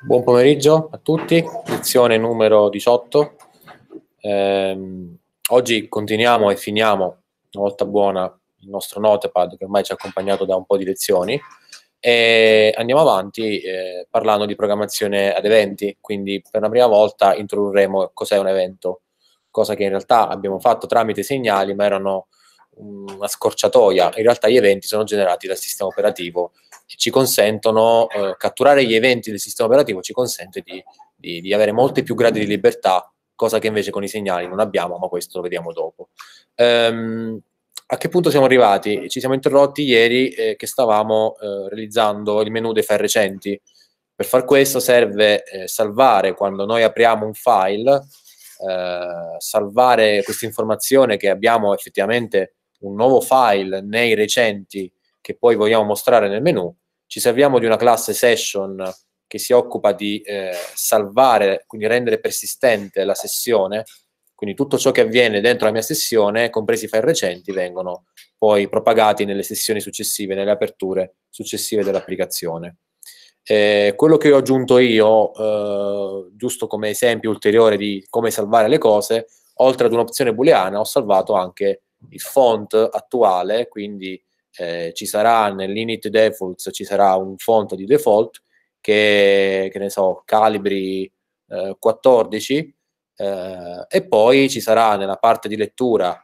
buon pomeriggio a tutti, lezione numero 18. Eh, oggi continuiamo e finiamo, una volta buona, il nostro notepad che ormai ci ha accompagnato da un po' di lezioni e andiamo avanti eh, parlando di programmazione ad eventi, quindi per la prima volta introdurremo cos'è un evento, cosa che in realtà abbiamo fatto tramite segnali, ma erano una scorciatoia, in realtà gli eventi sono generati dal sistema operativo e ci consentono, eh, catturare gli eventi del sistema operativo ci consente di, di, di, avere molti più gradi di libertà, cosa che invece con i segnali non abbiamo, ma questo lo vediamo dopo. Ehm, a che punto siamo arrivati? Ci siamo interrotti ieri eh, che stavamo eh, realizzando il menu dei file recenti. Per far questo serve eh, salvare quando noi apriamo un file, eh, salvare questa informazione che abbiamo effettivamente un nuovo file nei recenti che poi vogliamo mostrare nel menu, ci serviamo di una classe session che si occupa di eh, salvare, quindi rendere persistente la sessione, quindi tutto ciò che avviene dentro la mia sessione, compresi i file recenti, vengono poi propagati nelle sessioni successive, nelle aperture successive dell'applicazione. Eh, quello che ho aggiunto io, eh, giusto come esempio ulteriore di come salvare le cose, oltre ad un'opzione booleana, ho salvato anche il font attuale, quindi eh, ci sarà nell'init defaults ci sarà un font di default che, che ne so, calibri eh, 14 eh, e poi ci sarà nella parte di lettura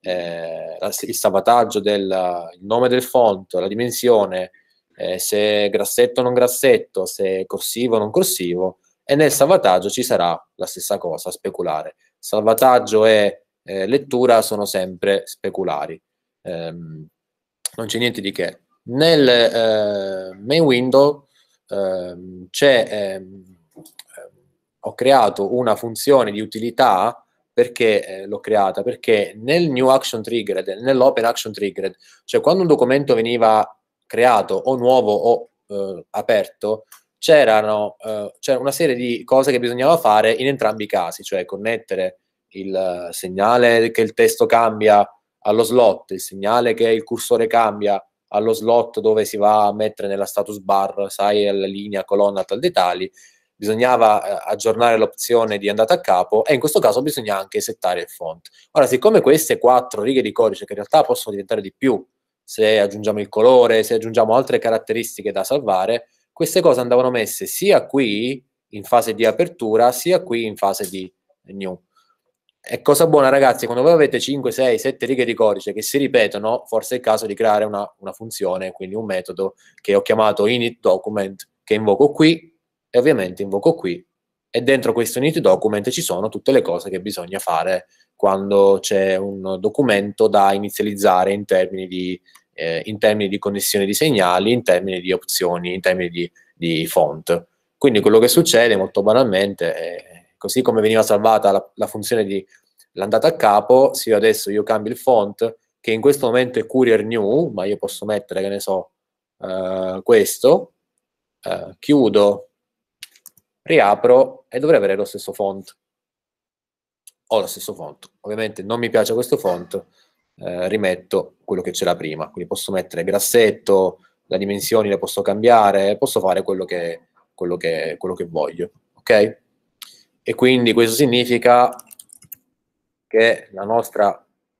eh, il salvataggio del nome del font, la dimensione, eh, se grassetto o non grassetto, se corsivo o non corsivo e nel salvataggio ci sarà la stessa cosa, speculare. Salvataggio è eh, lettura sono sempre speculari. Eh, non c'è niente di che. Nel eh, main window ehm, c'è, ehm, ehm, ho creato una funzione di utilità perché eh, l'ho creata? Perché nel new action triggered, nell'open action triggered, cioè quando un documento veniva creato o nuovo o eh, aperto, eh, c'era una serie di cose che bisognava fare in entrambi i casi, cioè connettere il segnale che il testo cambia allo slot, il segnale che il cursore cambia allo slot dove si va a mettere nella status bar, sai, alla linea, colonna, tal dettagli, bisognava eh, aggiornare l'opzione di andata a capo e in questo caso bisogna anche settare il font. Ora, siccome queste quattro righe di codice, che in realtà possono diventare di più, se aggiungiamo il colore, se aggiungiamo altre caratteristiche da salvare, queste cose andavano messe sia qui in fase di apertura, sia qui in fase di new è cosa buona, ragazzi, quando voi avete 5, 6, 7 righe di codice che si ripetono, forse è il caso di creare una, una funzione, quindi un metodo che ho chiamato initDocument che invoco qui e ovviamente invoco qui. E dentro questo initDocument ci sono tutte le cose che bisogna fare quando c'è un documento da inizializzare in termini di, eh, in termini di connessione di segnali, in termini di opzioni, in termini di, di font. Quindi quello che succede molto banalmente è Così come veniva salvata la, la funzione di l'andata a capo, se io adesso io cambio il font, che in questo momento è Courier New, ma io posso mettere, che ne so, uh, questo, uh, chiudo, riapro e dovrei avere lo stesso font. Ho lo stesso font. Ovviamente non mi piace questo font, eh, rimetto quello che c'era prima. Quindi posso mettere grassetto, le dimensioni le posso cambiare, posso fare quello che, quello che, quello che voglio. Ok? e quindi questo significa che la nostra,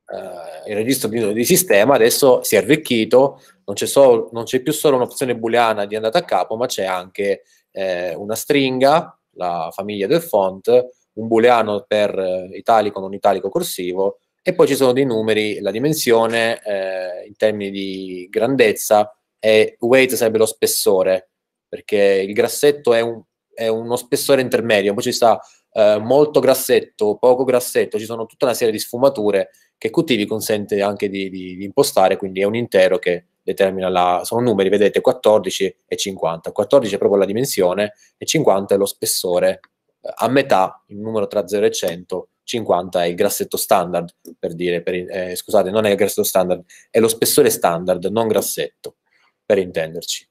eh, il registro di, sistema adesso si è arricchito, non c'è, solo, non c'è più solo un'opzione booleana di andata a capo, ma c'è anche eh, una stringa, la famiglia del font, un booleano per eh, italico, non italico, corsivo, e poi ci sono dei numeri, la dimensione eh, in termini di grandezza e weight sarebbe lo spessore, perché il grassetto è, un, è uno spessore intermedio, poi ci sta eh, molto grassetto, poco grassetto, ci sono tutta una serie di sfumature che Qt vi consente anche di, di, di impostare, quindi è un intero che determina la... sono numeri, vedete, 14 e 50. 14 è proprio la dimensione e 50 è lo spessore eh, a metà, il numero tra 0 e 100, 50 è il grassetto standard, per dire, per, eh, scusate, non è il grassetto standard, è lo spessore standard, non grassetto, per intenderci.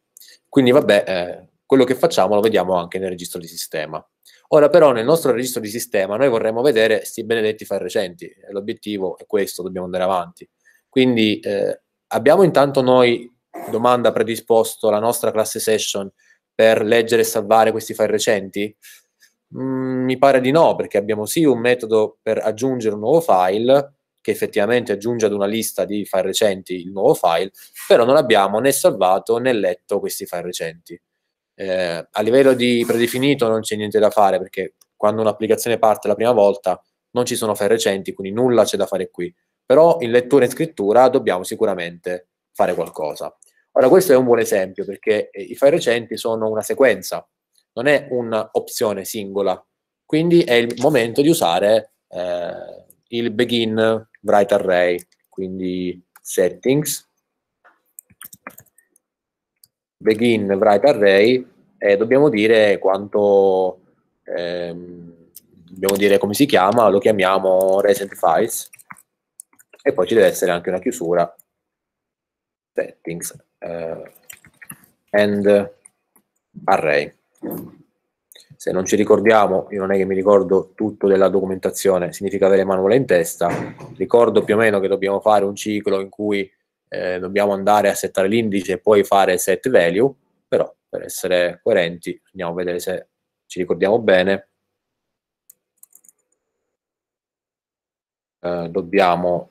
Quindi vabbè, eh, quello che facciamo lo vediamo anche nel registro di sistema. Ora però nel nostro registro di sistema noi vorremmo vedere questi benedetti file recenti, l'obiettivo è questo, dobbiamo andare avanti. Quindi eh, abbiamo intanto noi domanda predisposto la nostra classe session per leggere e salvare questi file recenti? Mm, mi pare di no, perché abbiamo sì un metodo per aggiungere un nuovo file, che effettivamente aggiunge ad una lista di file recenti il nuovo file, però non abbiamo né salvato né letto questi file recenti. Eh, a livello di predefinito non c'è niente da fare perché quando un'applicazione parte la prima volta non ci sono file recenti, quindi nulla c'è da fare qui. Però in lettura e scrittura dobbiamo sicuramente fare qualcosa. Ora, questo è un buon esempio perché eh, i file recenti sono una sequenza, non è un'opzione singola. Quindi è il momento di usare eh, il begin write array, quindi settings, begin write array e dobbiamo dire quanto ehm, dobbiamo dire come si chiama, lo chiamiamo recent files e poi ci deve essere anche una chiusura settings eh, and array se non ci ricordiamo, io non è che mi ricordo tutto della documentazione, significa avere manuale in testa, ricordo più o meno che dobbiamo fare un ciclo in cui eh, dobbiamo andare a settare l'indice e poi fare set value, però per essere coerenti andiamo a vedere se ci ricordiamo bene. Eh, dobbiamo,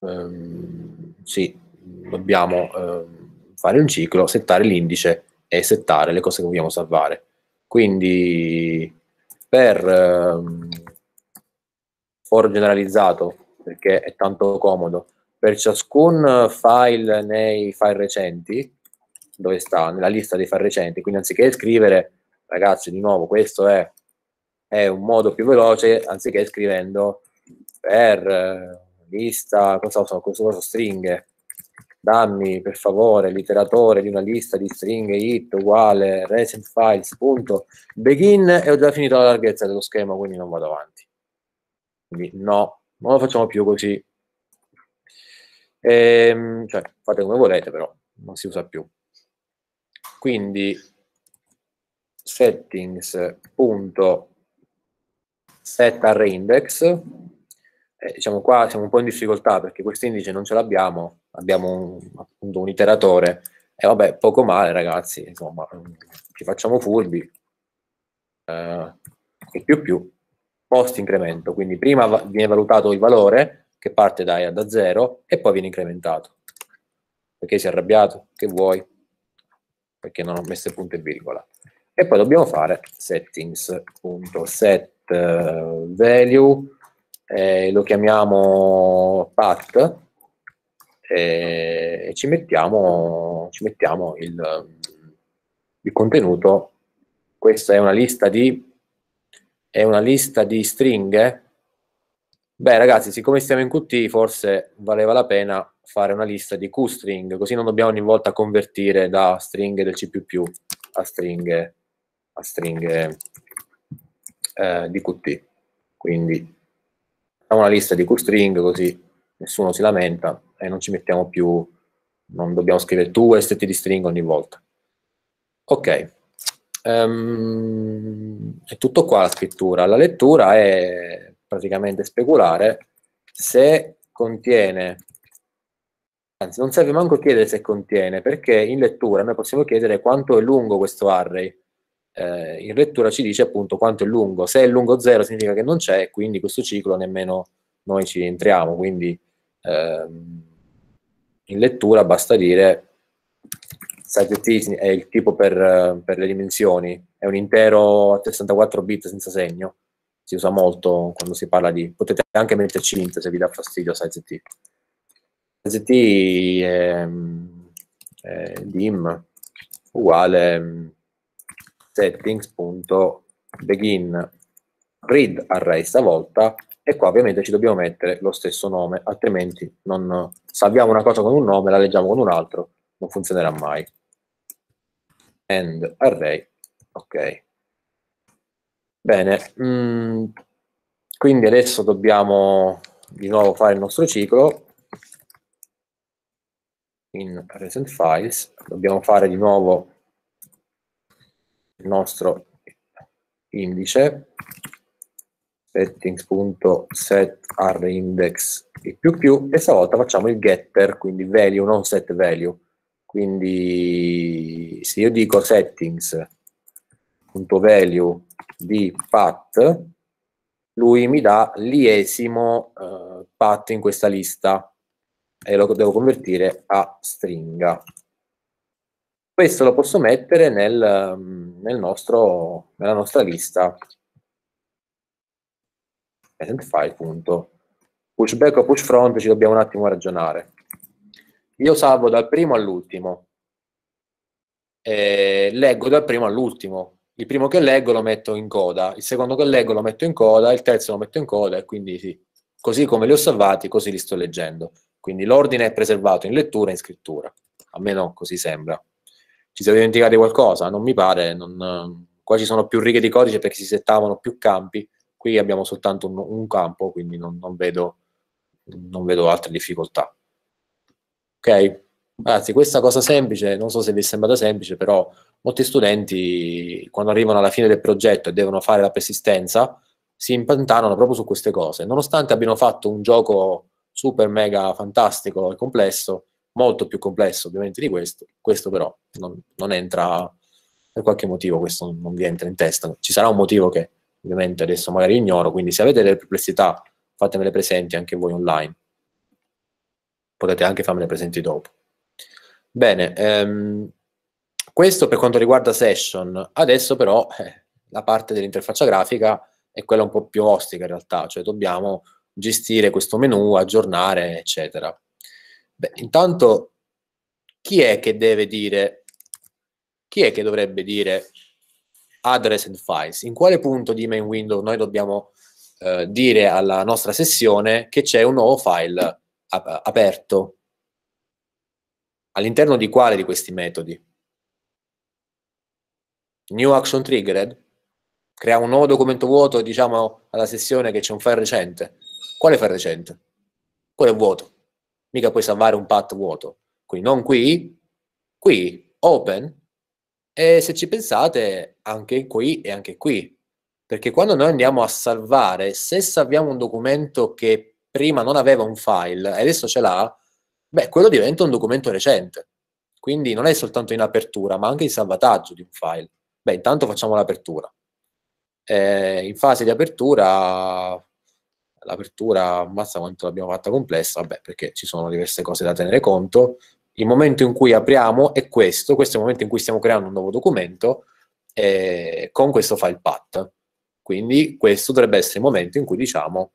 ehm, sì, dobbiamo ehm, fare un ciclo, settare l'indice e settare le cose che vogliamo salvare. Quindi per ehm, for generalizzato, perché è tanto comodo, per ciascun eh, file nei file recenti, dove sta? Nella lista dei file recenti, quindi anziché scrivere, ragazzi, di nuovo, questo è, è un modo più veloce, anziché scrivendo per eh, lista, cosa sono, cosa sono stringhe, dammi per favore l'iteratore di una lista di stringhe it uguale recent files punto begin e ho già finito la larghezza dello schema quindi non vado avanti quindi no, non lo facciamo più così e, ehm, cioè, fate come volete, però non si usa più. Quindi settings.setArrayIndex eh, diciamo qua siamo un po' in difficoltà perché questo indice non ce l'abbiamo, abbiamo un, appunto un iteratore e vabbè, poco male ragazzi, insomma, ci facciamo furbi eh, e più più post incremento, quindi prima viene valutato il valore che parte da, da zero e poi viene incrementato. Perché si è arrabbiato? Che vuoi? Perché non ho messo punto e virgola. E poi dobbiamo fare settings.set eh, value, eh, lo chiamiamo path eh, e ci mettiamo, ci mettiamo il, il, contenuto. Questa è una lista di, è una lista di stringhe Beh, ragazzi, siccome stiamo in Qt, forse valeva la pena fare una lista di QString, così non dobbiamo ogni volta convertire da stringhe del C++ a stringhe, a stringhe eh, di Qt. Quindi facciamo una lista di QString, così nessuno si lamenta e non ci mettiamo più, non dobbiamo scrivere tu st di string ogni volta. Ok. Um, è tutto qua la scrittura. La lettura è praticamente speculare se contiene anzi non serve manco chiedere se contiene perché in lettura noi possiamo chiedere quanto è lungo questo array eh, in lettura ci dice appunto quanto è lungo se è lungo 0 significa che non c'è quindi questo ciclo nemmeno noi ci entriamo quindi ehm, in lettura basta dire è il tipo per, per le dimensioni è un intero a 64 bit senza segno si usa molto quando si parla di... potete anche metterci int se vi dà fastidio SizeT. SizeT è, è dim uguale settings.begin read array stavolta e qua ovviamente ci dobbiamo mettere lo stesso nome, altrimenti non salviamo una cosa con un nome, la leggiamo con un altro, non funzionerà mai. End array, ok. Bene, mm, quindi adesso dobbiamo di nuovo fare il nostro ciclo in recent files, dobbiamo fare di nuovo il nostro indice settings.setRindex e più più e stavolta facciamo il getter, quindi value, non set value. Quindi se io dico settings.value di path, lui mi dà l'iesimo eh, path in questa lista e lo devo convertire a stringa. Questo lo posso mettere nel, nel nostro, nella nostra lista present file. Punto. Pushback o push front ci dobbiamo un attimo ragionare. Io salvo dal primo all'ultimo, e leggo dal primo all'ultimo, il primo che leggo lo metto in coda, il secondo che leggo lo metto in coda, il terzo lo metto in coda e quindi sì. Così come li ho salvati, così li sto leggendo. Quindi l'ordine è preservato in lettura e in scrittura. A me no, così sembra. Ci siamo dimenticati qualcosa? Non mi pare. Non, qua ci sono più righe di codice perché si settavano più campi. Qui abbiamo soltanto un, un campo, quindi non, non, vedo, non vedo altre difficoltà. Ok? Ragazzi, questa cosa semplice, non so se vi è sembrata semplice, però molti studenti quando arrivano alla fine del progetto e devono fare la persistenza si impantanano proprio su queste cose, nonostante abbiano fatto un gioco super mega fantastico e complesso, molto più complesso ovviamente di questo, questo però non, non entra per qualche motivo questo non vi entra in testa. Ci sarà un motivo che ovviamente adesso magari ignoro, quindi se avete delle perplessità fatemele presenti anche voi online. Potete anche farmele presenti dopo. Bene, ehm, questo per quanto riguarda Session. Adesso però eh, la parte dell'interfaccia grafica è quella un po' più ostica in realtà, cioè dobbiamo gestire questo menu, aggiornare, eccetera. Beh, intanto chi è che deve dire, chi è che dovrebbe dire address and files? In quale punto di main window noi dobbiamo eh, dire alla nostra sessione che c'è un nuovo file ap- aperto? All'interno di quale di questi metodi? new action triggered, crea un nuovo documento vuoto, diciamo alla sessione che c'è un file recente. Quale file recente? Quello è vuoto. Mica puoi salvare un path vuoto. Quindi non qui, qui, open, e se ci pensate anche qui e anche qui. Perché quando noi andiamo a salvare, se salviamo un documento che prima non aveva un file e adesso ce l'ha, beh, quello diventa un documento recente. Quindi non è soltanto in apertura, ma anche in salvataggio di un file. Beh, intanto facciamo l'apertura. Eh, in fase di apertura, l'apertura, ammazza quanto l'abbiamo fatta complessa, vabbè, perché ci sono diverse cose da tenere conto. Il momento in cui apriamo è questo, questo è il momento in cui stiamo creando un nuovo documento eh, con questo file path. Quindi questo dovrebbe essere il momento in cui diciamo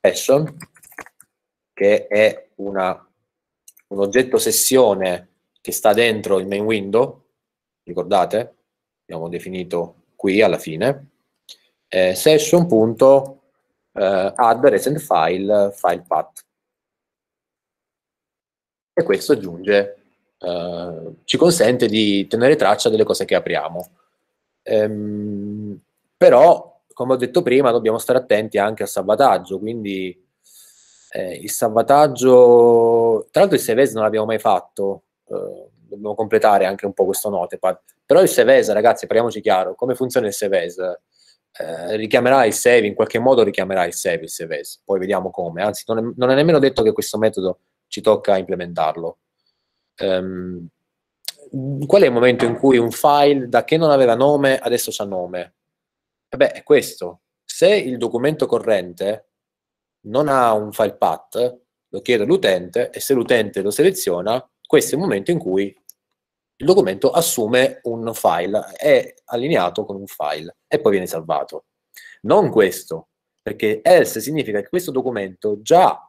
session, che è una, un oggetto sessione che sta dentro il main window, Ricordate? Abbiamo definito qui alla fine. Eh, session.add eh, recent file file path. E questo aggiunge, eh, ci consente di tenere traccia delle cose che apriamo. Ehm, però, come ho detto prima, dobbiamo stare attenti anche al salvataggio, quindi eh, il salvataggio, tra l'altro il CVS non l'abbiamo mai fatto, eh, dobbiamo completare anche un po' questo notepad. Però il Seves, ragazzi, parliamoci chiaro, come funziona il Seves? Eh, richiamerà il save, in qualche modo richiamerà il save il Seves, poi vediamo come. Anzi, non è, non è nemmeno detto che questo metodo ci tocca implementarlo. Um, qual è il momento in cui un file da che non aveva nome adesso sa nome? Eh beh, è questo. Se il documento corrente non ha un file path, lo chiede all'utente e se l'utente lo seleziona, questo è il momento in cui il documento assume un file, è allineato con un file e poi viene salvato. Non questo, perché else significa che questo documento già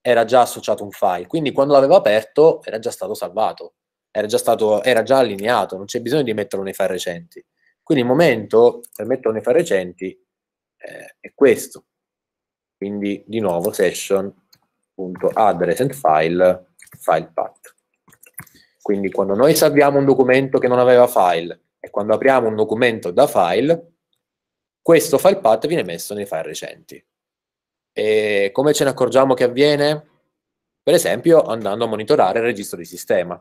era già associato a un file, quindi quando l'aveva aperto era già stato salvato, era già, stato, era già allineato, non c'è bisogno di metterlo nei file recenti. Quindi il momento per metterlo nei file recenti eh, è questo. Quindi di nuovo session.address and file, file path. Quindi quando noi salviamo un documento che non aveva file e quando apriamo un documento da file, questo file path viene messo nei file recenti. E come ce ne accorgiamo che avviene? Per esempio andando a monitorare il registro di sistema.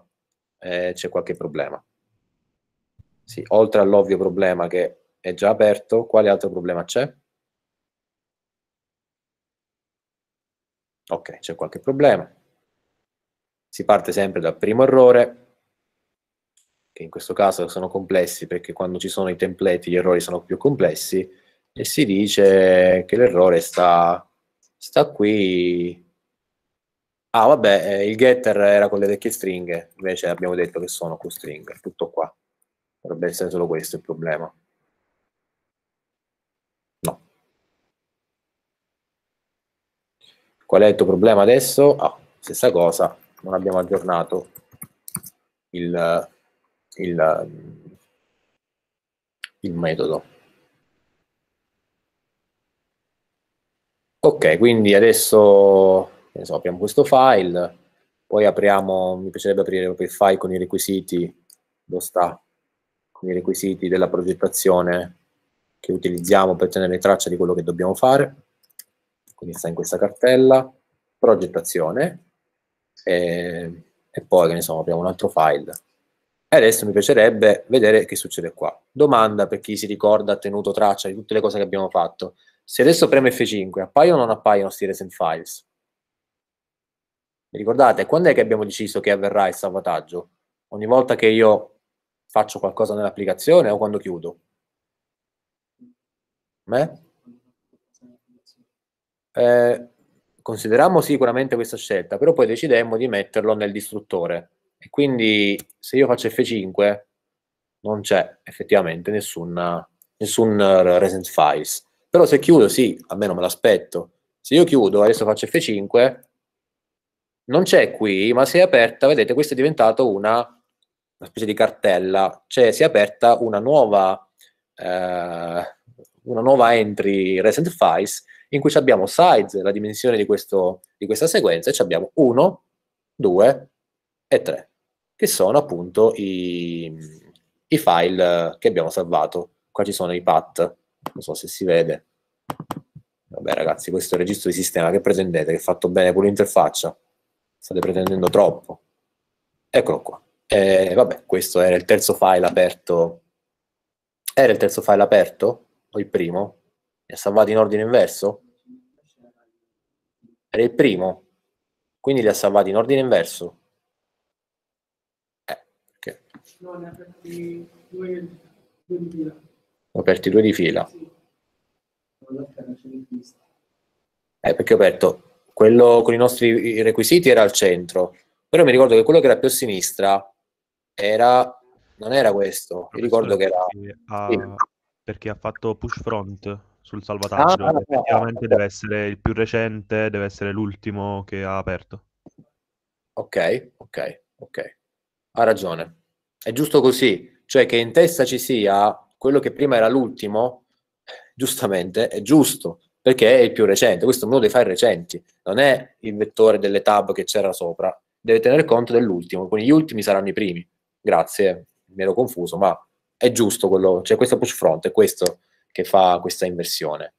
Eh, c'è qualche problema. Sì, oltre all'ovvio problema che è già aperto, quale altro problema c'è? Ok, c'è qualche problema. Si parte sempre dal primo errore, che in questo caso sono complessi perché quando ci sono i template gli errori sono più complessi, e si dice che l'errore sta, sta qui. Ah, vabbè, eh, il getter era con le vecchie stringhe, invece abbiamo detto che sono con stringhe, tutto qua. Dovrebbe essere solo questo il problema. No. Qual è il tuo problema adesso? Ah, stessa cosa, non abbiamo aggiornato il, il, il metodo. Ok, quindi adesso so, apriamo questo file, poi apriamo, mi piacerebbe aprire proprio il file con i requisiti, lo sta, con i requisiti della progettazione che utilizziamo per tenere traccia di quello che dobbiamo fare, quindi sta in questa cartella, progettazione, e, e poi, che ne so, apriamo un altro file. E adesso mi piacerebbe vedere che succede qua. Domanda per chi si ricorda, ha tenuto traccia di tutte le cose che abbiamo fatto. Se adesso premo F5, appaiono o non appaiono questi recent files? Vi ricordate? Quando è che abbiamo deciso che avverrà il salvataggio? Ogni volta che io faccio qualcosa nell'applicazione o quando chiudo? Eh? Eh, consideriamo sicuramente questa scelta, però poi decidemmo di metterlo nel distruttore. E quindi se io faccio F5 non c'è effettivamente nessun, nessun eh, recent files. Però se chiudo, sì, almeno me l'aspetto. Se io chiudo, adesso faccio F5, non c'è qui, ma si è aperta, vedete, questa è diventata una, una, specie di cartella, cioè si è aperta una nuova, eh, una nuova entry recent files in cui abbiamo size, la dimensione di, questo, di questa sequenza, e abbiamo 1, 2 e 3, che sono appunto i, i file che abbiamo salvato. Qua ci sono i path, non so se si vede. Vabbè ragazzi, questo è il registro di sistema che pretendete, che è fatto bene con l'interfaccia. State pretendendo troppo. Eccolo qua. E, vabbè, questo era il terzo file aperto. Era il terzo file aperto? O il primo? ha salvati in ordine inverso? Era il primo, quindi li ha salvati in ordine inverso. Eh, perché? No, ne ha aperti due, di fila. Ho aperti due di fila. Eh, perché ho aperto quello con i nostri requisiti era al centro, però mi ricordo che quello che era più a sinistra era non era questo, mi ricordo che era... Ha, sì. Perché ha fatto push front sul salvataggio. Ah, Effettivamente deve essere il più recente, deve essere l'ultimo che ha aperto. Ok, ok, ok. Ha ragione. È giusto così, cioè che in testa ci sia quello che prima era l'ultimo, giustamente è giusto, perché è il più recente, questo è uno dei file recenti, non è il vettore delle tab che c'era sopra, deve tenere conto dell'ultimo, quindi gli ultimi saranno i primi. Grazie, mi ero confuso, ma è giusto quello, cioè questo push front, è questo che fa questa inversione.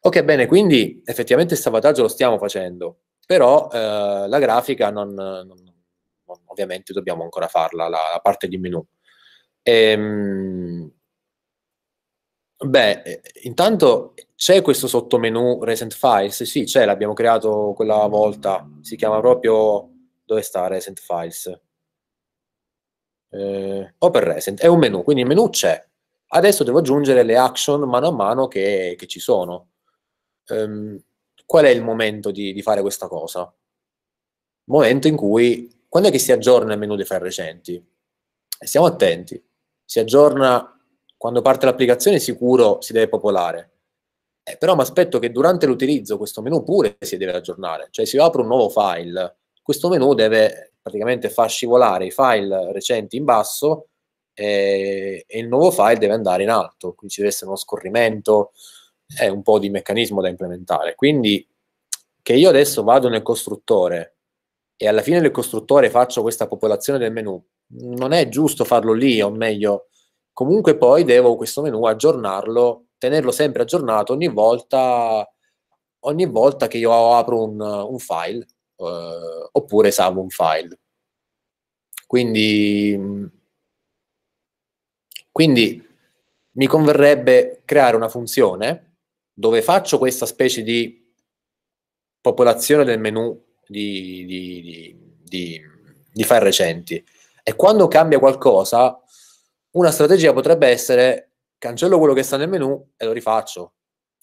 Ok, bene, quindi effettivamente il salvataggio lo stiamo facendo, però eh, la grafica non, non, ovviamente dobbiamo ancora farla, la, la parte di menu. Ehm, beh, eh, intanto c'è questo sottomenu Recent Files? Sì, c'è, l'abbiamo creato quella volta, si chiama proprio... Dove sta Recent Files? Eh, Open Recent, è un menu, quindi il menu c'è, Adesso devo aggiungere le action mano a mano che, che ci sono. Um, qual è il momento di, di, fare questa cosa? Momento in cui, quando è che si aggiorna il menu dei file recenti? E stiamo attenti, si aggiorna quando parte l'applicazione sicuro si deve popolare, eh, però mi aspetto che durante l'utilizzo questo menu pure si deve aggiornare, cioè se io apro un nuovo file, questo menu deve praticamente far scivolare i file recenti in basso e, eh, e, il nuovo file deve andare in alto, quindi ci deve essere uno scorrimento, è un po' di meccanismo da implementare. Quindi che io adesso vado nel costruttore e alla fine del costruttore faccio questa popolazione del menu, non è giusto farlo lì, o meglio, comunque poi devo questo menu aggiornarlo, tenerlo sempre aggiornato ogni volta, ogni volta che io apro un, un file eh, oppure salvo un file. Quindi quindi mi converrebbe creare una funzione dove faccio questa specie di popolazione del menu di, di, di, di file recenti e quando cambia qualcosa una strategia potrebbe essere cancello quello che sta nel menu e lo rifaccio.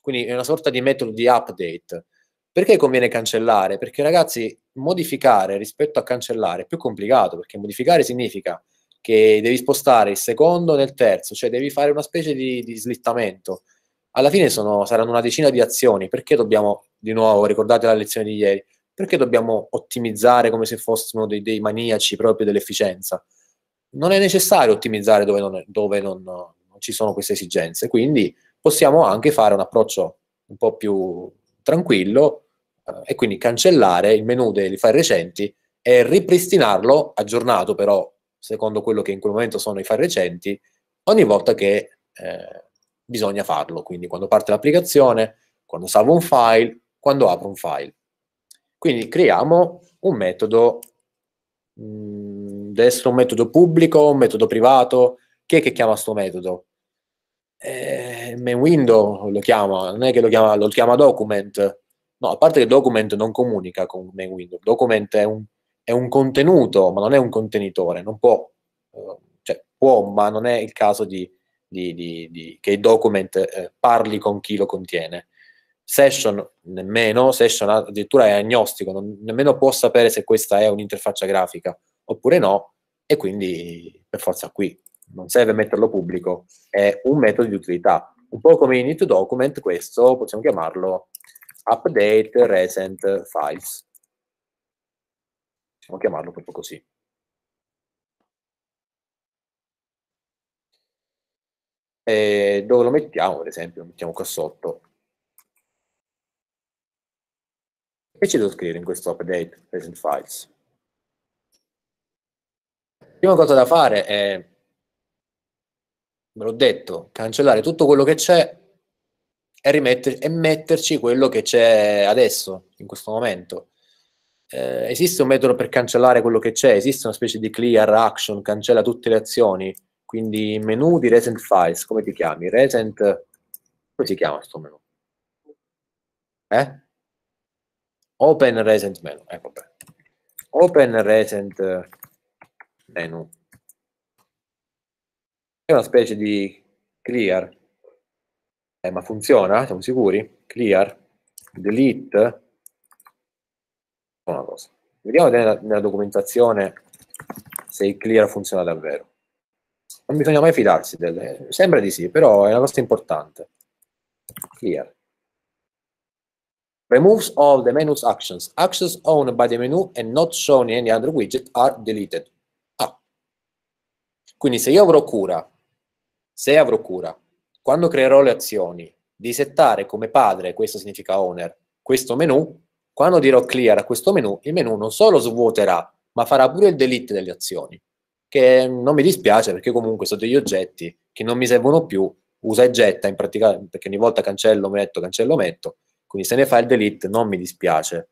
Quindi è una sorta di metodo di update. Perché conviene cancellare? Perché ragazzi, modificare rispetto a cancellare è più complicato, perché modificare significa che devi spostare il secondo nel terzo, cioè devi fare una specie di, di slittamento. Alla fine sono, saranno una decina di azioni, perché dobbiamo, di nuovo, ricordate la lezione di ieri, perché dobbiamo ottimizzare come se fossimo dei, dei maniaci proprio dell'efficienza? Non è necessario ottimizzare dove non, dove non, non ci sono queste esigenze, quindi possiamo anche fare un approccio un po' più tranquillo eh, e quindi cancellare il menu dei file recenti e ripristinarlo aggiornato però secondo quello che in quel momento sono i file recenti, ogni volta che eh, bisogna farlo, quindi quando parte l'applicazione, quando salvo un file, quando apro un file. Quindi creiamo un metodo, mh, mm, deve essere un metodo pubblico, un metodo privato, chi è che chiama questo metodo? Eh, main window lo chiama, non è che lo chiama, lo chiama document, no, a parte che document non comunica con main window, document è un è un contenuto, ma non è un contenitore, non può, eh, cioè può, ma non è il caso di, di, di, di che il document eh, parli con chi lo contiene. Session nemmeno, session addirittura è agnostico, non, nemmeno può sapere se questa è un'interfaccia grafica oppure no, e quindi per forza qui non serve metterlo pubblico, è un metodo di utilità. Un po' come init document, questo possiamo chiamarlo update recent files possiamo chiamarlo proprio così. E dove lo mettiamo, ad esempio, lo mettiamo qua sotto. Che ci devo scrivere in questo update present files? Prima cosa da fare è, ve l'ho detto, cancellare tutto quello che c'è e, rimetter- e metterci quello che c'è adesso, in questo momento eh, esiste un metodo per cancellare quello che c'è, esiste una specie di clear action, cancella tutte le azioni, quindi menu di recent files, come ti chiami? Recent, come si chiama questo menu? Eh? Open recent menu, ecco eh, Open recent eh, menu. È una specie di clear, eh, ma funziona? Siamo sicuri? Clear, delete, una cosa. Vediamo nella, nella documentazione se il clear funziona davvero. Non bisogna mai fidarsi delle... Sembra di sì, però è una cosa importante. Clear. Removes all the menu's actions. Actions owned by the menu and not shown in any other widget are deleted. Ah. Quindi se io avrò cura, se avrò cura, quando creerò le azioni, di settare come padre, questo significa owner, questo menu, quando dirò clear a questo menu, il menu non solo svuoterà, ma farà pure il delete delle azioni, che non mi dispiace perché comunque sono degli oggetti che non mi servono più, usa e getta in pratica, perché ogni volta cancello, metto, cancello, metto, quindi se ne fa il delete non mi dispiace.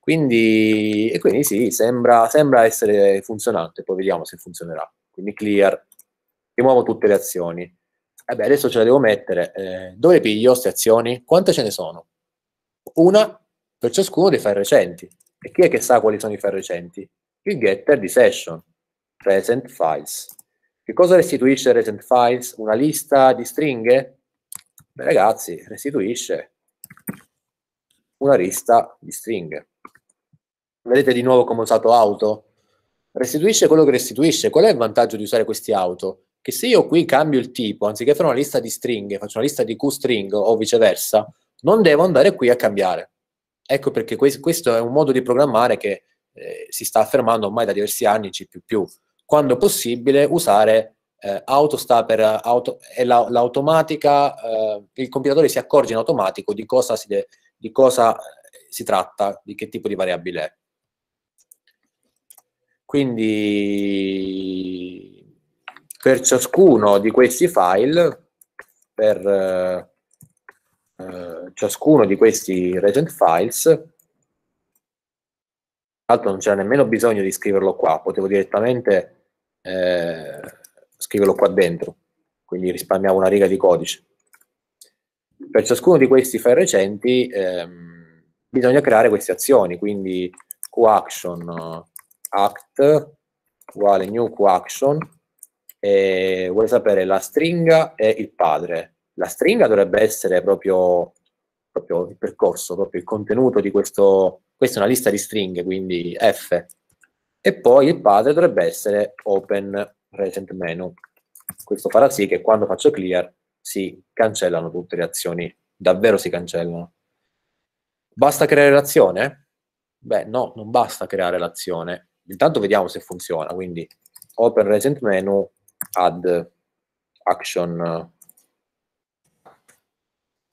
Quindi, e quindi sì, sembra, sembra essere funzionante, poi vediamo se funzionerà. Quindi clear, rimuovo tutte le azioni. Vabbè, adesso ce la devo mettere. Eh, dove piglio queste azioni? Quante ce ne sono? Una per ciascuno dei file recenti. E chi è che sa quali sono i file recenti? Il getter di session, present files. Che cosa restituisce recent files? Una lista di stringhe? Beh, ragazzi, restituisce una lista di stringhe. Vedete di nuovo come ho usato auto? Restituisce quello che restituisce. Qual è il vantaggio di usare questi auto? Che se io qui cambio il tipo, anziché fare una lista di stringhe, faccio una lista di Q string o viceversa, non devo andare qui a cambiare. Ecco perché questo è un modo di programmare che eh, si sta affermando ormai da diversi anni in C++. Quando possibile usare eh, auto per auto, è la, l'automatica, eh, il compilatore si accorge in automatico di cosa, si, de, di cosa si tratta, di che tipo di variabile è. Quindi per ciascuno di questi file, per eh, eh, ciascuno di questi regent files, tra l'altro non c'era nemmeno bisogno di scriverlo qua, potevo direttamente eh, scriverlo qua dentro, quindi risparmiamo una riga di codice. Per ciascuno di questi file recenti ehm, bisogna creare queste azioni, quindi QAction eh, act uguale new QAction e vuole sapere la stringa e il padre la stringa dovrebbe essere proprio, proprio il percorso, proprio il contenuto di questo, questa è una lista di stringhe, quindi F, e poi il padre dovrebbe essere open recent menu. Questo farà sì che quando faccio clear si cancellano tutte le azioni, davvero si cancellano. Basta creare l'azione? Beh, no, non basta creare l'azione. Intanto vediamo se funziona, quindi open recent menu, add action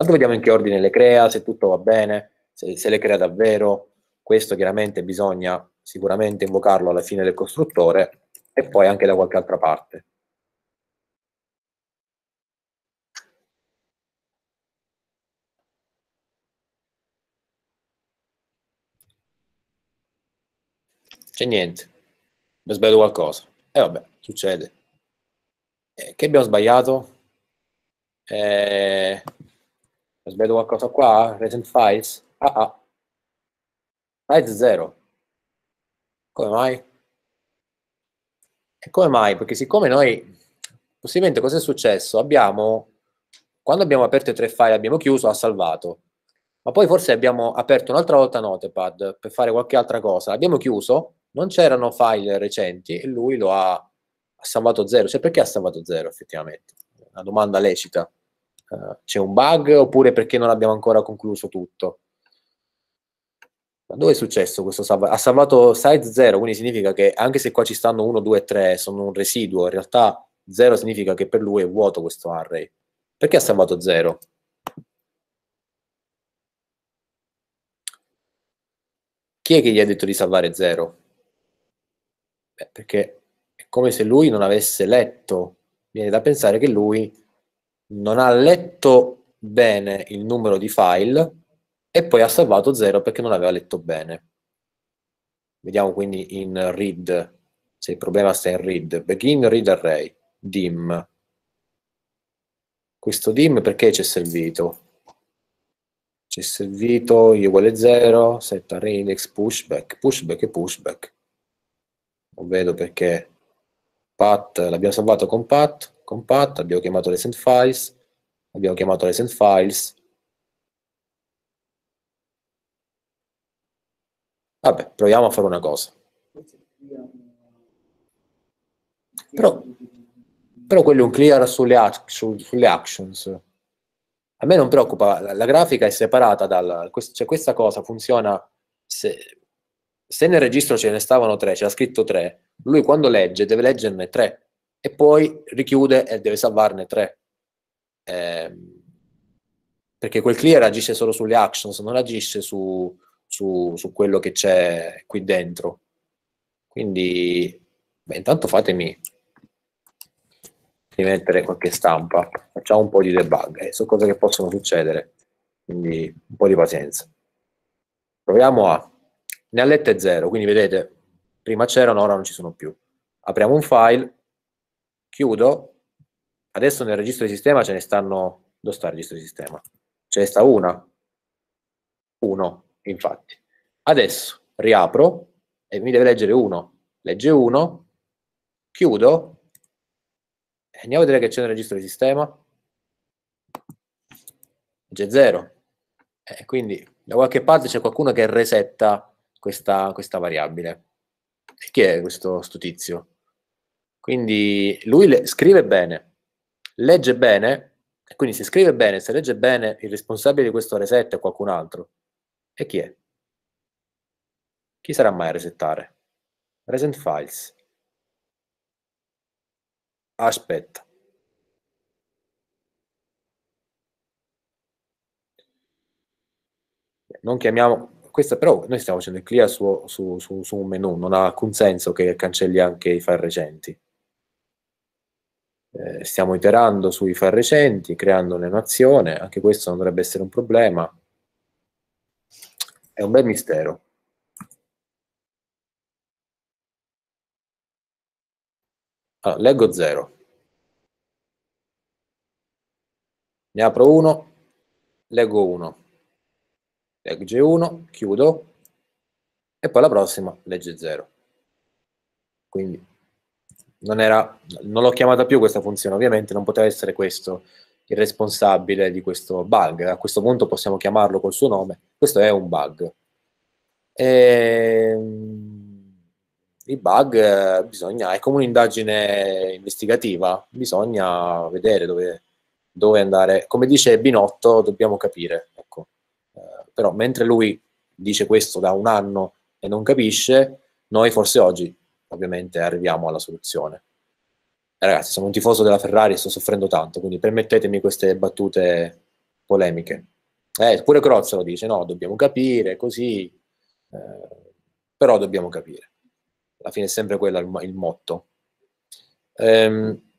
Tanto vediamo in che ordine le crea, se tutto va bene, se, se le crea davvero. Questo chiaramente bisogna sicuramente invocarlo alla fine del costruttore e poi anche da qualche altra parte. C'è niente. Mi sbaglio qualcosa. E eh, vabbè, succede. Eh, che abbiamo sbagliato? Eh, ho sbagliato qualcosa qua? Recent files? Ah ah. Files 0. Come mai? E come mai? Perché siccome noi, possibilmente cosa è successo? Abbiamo, quando abbiamo aperto i tre file, abbiamo chiuso, ha salvato. Ma poi forse abbiamo aperto un'altra volta Notepad per fare qualche altra cosa. Abbiamo chiuso, non c'erano file recenti e lui lo ha, ha salvato 0. Cioè perché ha salvato 0 effettivamente? Una domanda lecita. Eh, c'è un bug oppure perché non abbiamo ancora concluso tutto. Ma dove è successo questo salvataggio? Ha salvato size 0, quindi significa che anche se qua ci stanno 1, 2, 3, sono un residuo, in realtà 0 significa che per lui è vuoto questo array. Perché ha salvato 0? Chi è che gli ha detto di salvare 0? perché è come se lui non avesse letto. Viene da pensare che lui non ha letto bene il numero di file e poi ha salvato 0 perché non aveva letto bene. Vediamo quindi in read, se il problema sta in read. Begin read array, dim. Questo dim perché ci è servito? Ci è servito i uguale 0, set array index pushback, pushback e pushback. Non vedo perché pat, l'abbiamo salvato con pat, compact, abbiamo chiamato le send files, abbiamo chiamato le send files. Vabbè, proviamo a fare una cosa. Però, però quello è un clear sulle, sulle actions. A me non preoccupa, la, la grafica è separata dal... cioè questa cosa funziona se, se nel registro ce ne stavano tre, c'era scritto tre, lui quando legge deve leggerne tre e poi richiude e deve salvarne tre. Eh, perché quel clear agisce solo sulle actions, non agisce su, su, su quello che c'è qui dentro. Quindi, beh, intanto fatemi rimettere qualche stampa, facciamo un po' di debug, eh, sono cose che possono succedere, quindi un po' di pazienza. Proviamo a, Ne ha lette zero, quindi vedete, prima c'erano, ora non ci sono più. Apriamo un file, chiudo, adesso nel registro di sistema ce ne stanno, dove sta il registro di sistema? Ce ne sta una, uno, infatti. Adesso riapro e mi deve leggere 1 legge 1 chiudo, e andiamo a vedere che c'è nel registro di sistema, legge 0. Eh, quindi da qualche parte c'è qualcuno che resetta questa, questa variabile. chi è questo, questo tizio? Quindi lui le- scrive bene, legge bene, e quindi se scrive bene, se legge bene, il responsabile di questo reset è qualcun altro. E chi è? Chi sarà mai a resettare? Resent files. Aspetta. Non chiamiamo, questa però noi stiamo facendo il clear su, su, su, su un menu, non ha alcun senso che cancelli anche i file recenti. Eh, stiamo iterando sui far recenti, creando un'azione, anche questo non dovrebbe essere un problema. È un bel mistero. Ah, leggo 0. Ne apro uno, leggo 1. Legge 1, chiudo e poi la prossima legge 0. Quindi non, era, non l'ho chiamata più questa funzione, ovviamente non poteva essere questo il responsabile di questo bug. A questo punto possiamo chiamarlo col suo nome, questo è un bug. E... Ehm, I bug eh, bisogna, è come un'indagine investigativa, bisogna vedere dove, dove andare. Come dice Binotto, dobbiamo capire. Ecco. Eh, però mentre lui dice questo da un anno e non capisce, noi forse oggi ovviamente arriviamo alla soluzione. Eh, ragazzi, sono un tifoso della Ferrari e sto soffrendo tanto, quindi permettetemi queste battute polemiche. Eh, pure Crozza lo dice, no, dobbiamo capire, così, eh, però dobbiamo capire. Alla fine è sempre quello il, il motto. Ehm,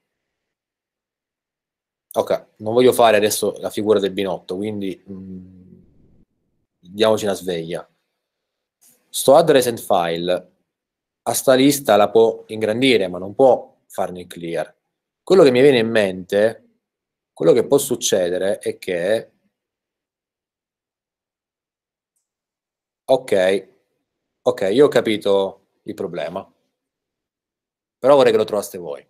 ok, non voglio fare adesso la figura del binotto, quindi mh, mm, diamoci una sveglia. Sto address and file a sta lista la può ingrandire, ma non può farne il clear. Quello che mi viene in mente, quello che può succedere è che ok, ok, io ho capito il problema, però vorrei che lo trovaste voi.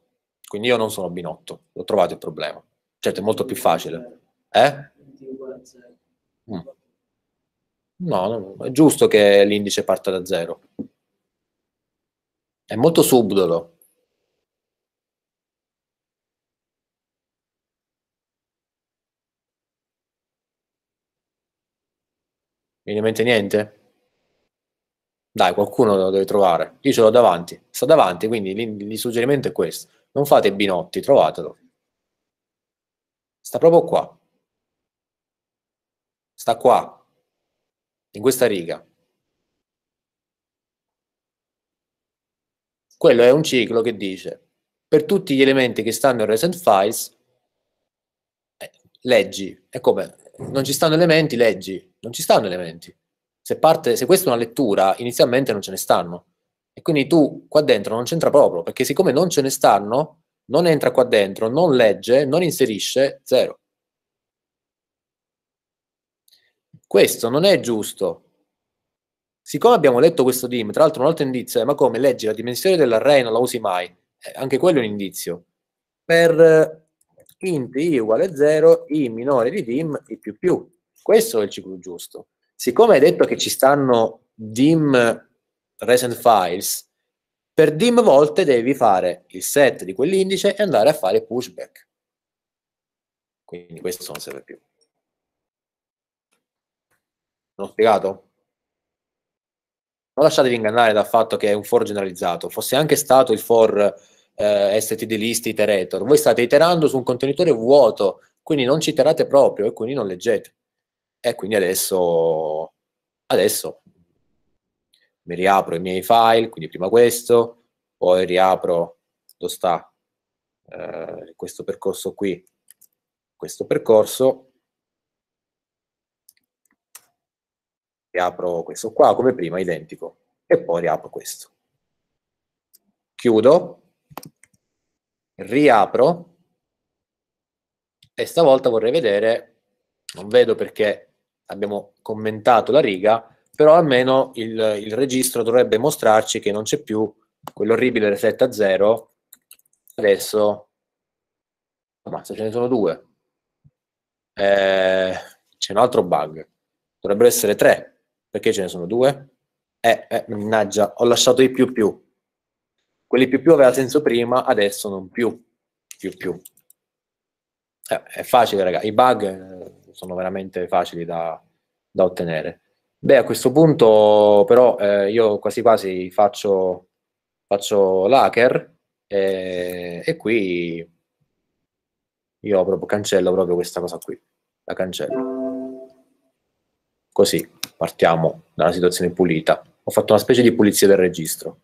Quindi io non sono binotto, ho trovato il problema. Certo, è molto più facile. Eh? Mm. No, no, è giusto che l'indice parta da zero. È molto subdolo. Viene in mente niente? Dai, qualcuno lo deve trovare. Io ce l'ho davanti. Sta davanti, quindi il suggerimento è questo. Non fate binotti, trovatelo. Sta proprio qua. Sta qua. In questa riga. Quello è un ciclo che dice per tutti gli elementi che stanno in recent files, eh, leggi. È come non ci stanno elementi, leggi. Non ci stanno elementi. Se, parte, se questa è una lettura, inizialmente non ce ne stanno. E quindi tu qua dentro non c'entra proprio, perché siccome non ce ne stanno, non entra qua dentro, non legge, non inserisce, zero. Questo non è giusto, Siccome abbiamo letto questo DIM, tra l'altro un altro indizio è eh, ma come leggi la dimensione dell'array non la usi mai, eh, anche quello è un indizio. Per eh, int i uguale 0, i minore di dim, i più più. Questo è il ciclo giusto. Siccome hai detto che ci stanno dim eh, recent files, per dim volte devi fare il set di quell'indice e andare a fare pushback. Quindi questo non serve più. Non ho spiegato? non lasciatevi ingannare dal fatto che è un for generalizzato, fosse anche stato il for eh, std list iterator, voi state iterando su un contenitore vuoto, quindi non ci iterate proprio e quindi non leggete. E quindi adesso, adesso mi riapro i miei file, quindi prima questo, poi riapro, lo sta, eh, questo percorso qui, questo percorso, riapro questo qua come prima, identico, e poi riapro questo. Chiudo, riapro, e stavolta vorrei vedere, non vedo perché abbiamo commentato la riga, però almeno il, il registro dovrebbe mostrarci che non c'è più quell'orribile reset a 0, adesso, ma se ce ne sono due, eh, c'è un altro bug, dovrebbero essere tre, perché ce ne sono due? Eh, eh, mannaggia, ho lasciato i più più. Quelli più più aveva senso prima, adesso non più. Più più. Eh, è facile, ragazzi. I bug eh, sono veramente facili da, da ottenere. Beh, a questo punto però eh, io quasi quasi faccio, faccio l'hacker e, eh, e, qui io proprio cancello proprio questa cosa qui, la cancello. Così partiamo da una situazione pulita. Ho fatto una specie di pulizia del registro.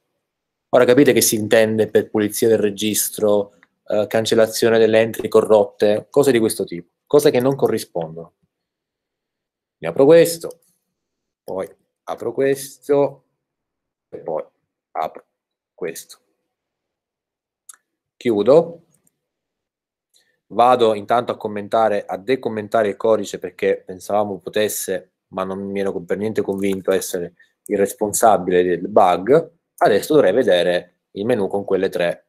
Ora capite che si intende per pulizia del registro, eh, cancellazione delle entry corrotte, cose di questo tipo, cose che non corrispondono. Ne apro questo, poi apro questo e poi apro questo. Chiudo, vado intanto a commentare, a decommentare il codice perché pensavamo potesse ma non mi ero per niente convinto a essere il responsabile del bug, adesso dovrei vedere il menu con quelle tre.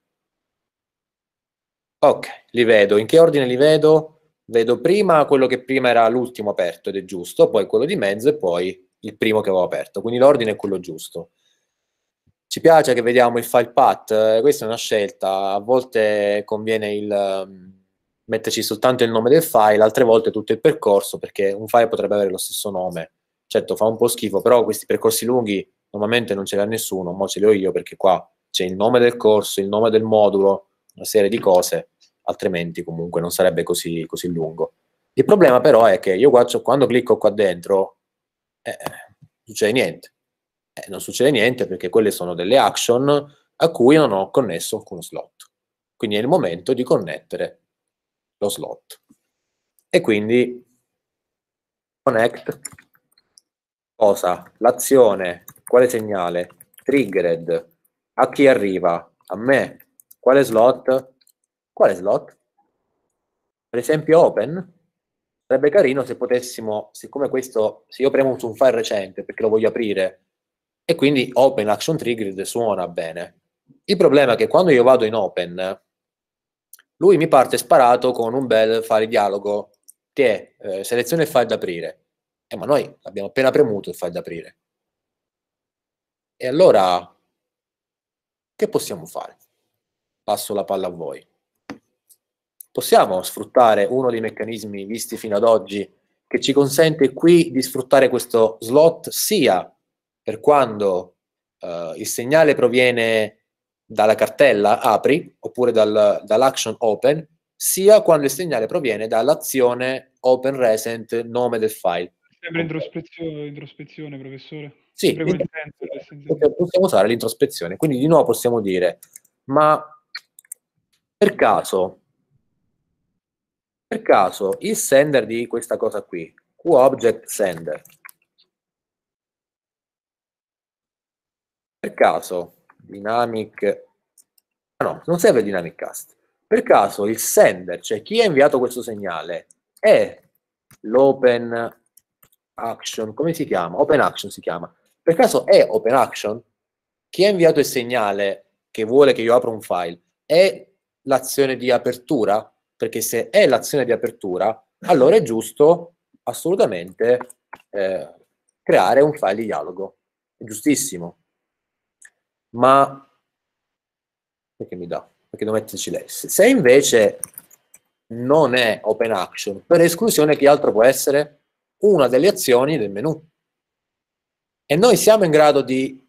Ok, li vedo. In che ordine li vedo? Vedo prima quello che prima era l'ultimo aperto ed è giusto, poi quello di mezzo e poi il primo che avevo aperto. Quindi l'ordine è quello giusto. Ci piace che vediamo il file path, eh, questa è una scelta, a volte conviene il ehm, metterci soltanto il nome del file, altre volte tutto il percorso, perché un file potrebbe avere lo stesso nome. Certo, fa un po' schifo, però questi percorsi lunghi normalmente non ce li ha nessuno, ma ce li ho io perché qua c'è il nome del corso, il nome del modulo, una serie di cose, altrimenti comunque non sarebbe così, così lungo. Il problema però è che io guaccio, quando clicco qua dentro eh, eh succede niente. Eh, non succede niente perché quelle sono delle action a cui non ho connesso alcuno slot. Quindi è il momento di connettere lo slot. E quindi connect cosa? L'azione, quale segnale? Triggered. A chi arriva? A me. Quale slot? Quale slot? Per esempio open? Sarebbe carino se potessimo, siccome questo, se io premo su un file recente perché lo voglio aprire, e quindi open action triggered suona bene. Il problema è che quando io vado in open, lui mi parte sparato con un bel fare dialogo, che è eh, selezione il file da aprire. Eh, ma noi abbiamo appena premuto il file da aprire. E allora, che possiamo fare? Passo la palla a voi. Possiamo sfruttare uno dei meccanismi visti fino ad oggi che ci consente qui di sfruttare questo slot sia per quando eh, il segnale proviene dalla cartella apri oppure dal, dall'action open, sia quando il segnale proviene dall'azione open recent nome del file. Sembra introspezione, introspezione professore. Sì, possiamo usare l'introspezione. Quindi di nuovo possiamo dire, ma per caso, per caso il sender di questa cosa qui, object sender, per caso dynamic ah no, non serve dynamic cast per caso il sender, cioè chi ha inviato questo segnale è l'open action, come si chiama? Open action si chiama. Per caso è open action? Chi ha inviato il segnale che vuole che io apra un file è l'azione di apertura? Perché se è l'azione di apertura, allora è giusto assolutamente eh, creare un file di dialogo. È giustissimo ma perché mi dà? Perché devo metterci less. Se invece non è open action, per esclusione che altro può essere? Una delle azioni del menu. E noi siamo in grado di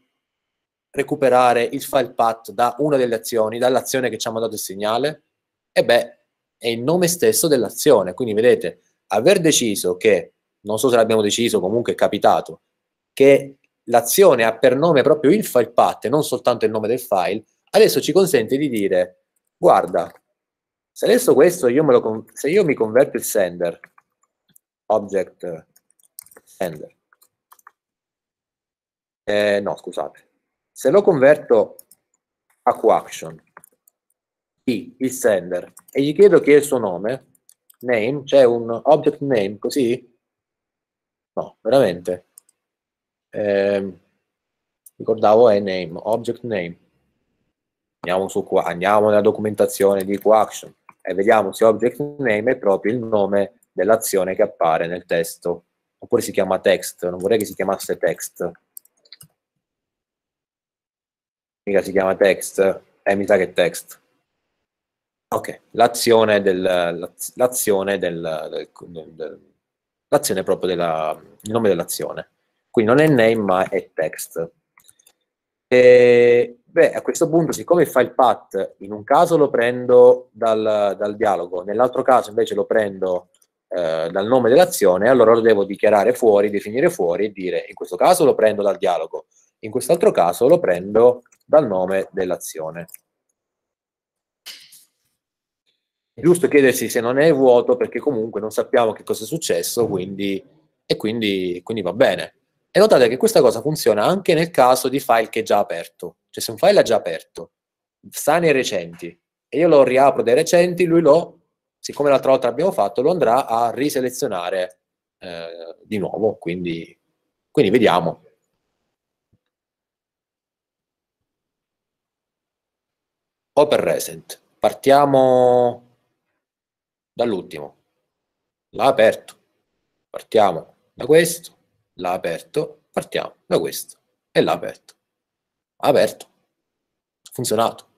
recuperare il file path da una delle azioni, dall'azione che ci ha mandato il segnale? E beh, è il nome stesso dell'azione. Quindi vedete, aver deciso che, non so se l'abbiamo deciso, comunque è capitato, che l'azione ha per nome proprio il file path, non soltanto il nome del file, adesso ci consente di dire, guarda, se adesso questo, io me lo, se io mi converto il sender, object sender, eh, no scusate, se lo converto a coaction, il sender, e gli chiedo che è il suo nome, name, c'è un object name così? No, veramente. Ehm, eh, ricordavo è name, object name. Andiamo su qua, andiamo nella documentazione di coaction e vediamo se object name è proprio il nome dell'azione che appare nel testo. Oppure si chiama text, non vorrei che si chiamasse text. Mica si chiama text, eh, mi sa che è text. Ok, l'azione del, l'azione del, del, del l'azione proprio della, il nome dell'azione quindi non è name ma è text. E, beh, a questo punto, siccome il file path in un caso lo prendo dal, dal dialogo, nell'altro caso invece lo prendo eh, dal nome dell'azione, allora lo devo dichiarare fuori, definire fuori e dire in questo caso lo prendo dal dialogo, in quest'altro caso lo prendo dal nome dell'azione. È giusto chiedersi se non è vuoto perché comunque non sappiamo che cosa è successo quindi, e quindi, quindi va bene. E notate che questa cosa funziona anche nel caso di file che è già aperto. Cioè se un file è già aperto, sta nei recenti, e io lo riapro dai recenti, lui lo, siccome l'altra volta l'abbiamo fatto, lo andrà a riselezionare eh, di nuovo. Quindi, quindi vediamo. Open Recent. Partiamo dall'ultimo. L'ha aperto. Partiamo da questo l'ha aperto, partiamo da questo, e l'ha aperto. Ha aperto, funzionato.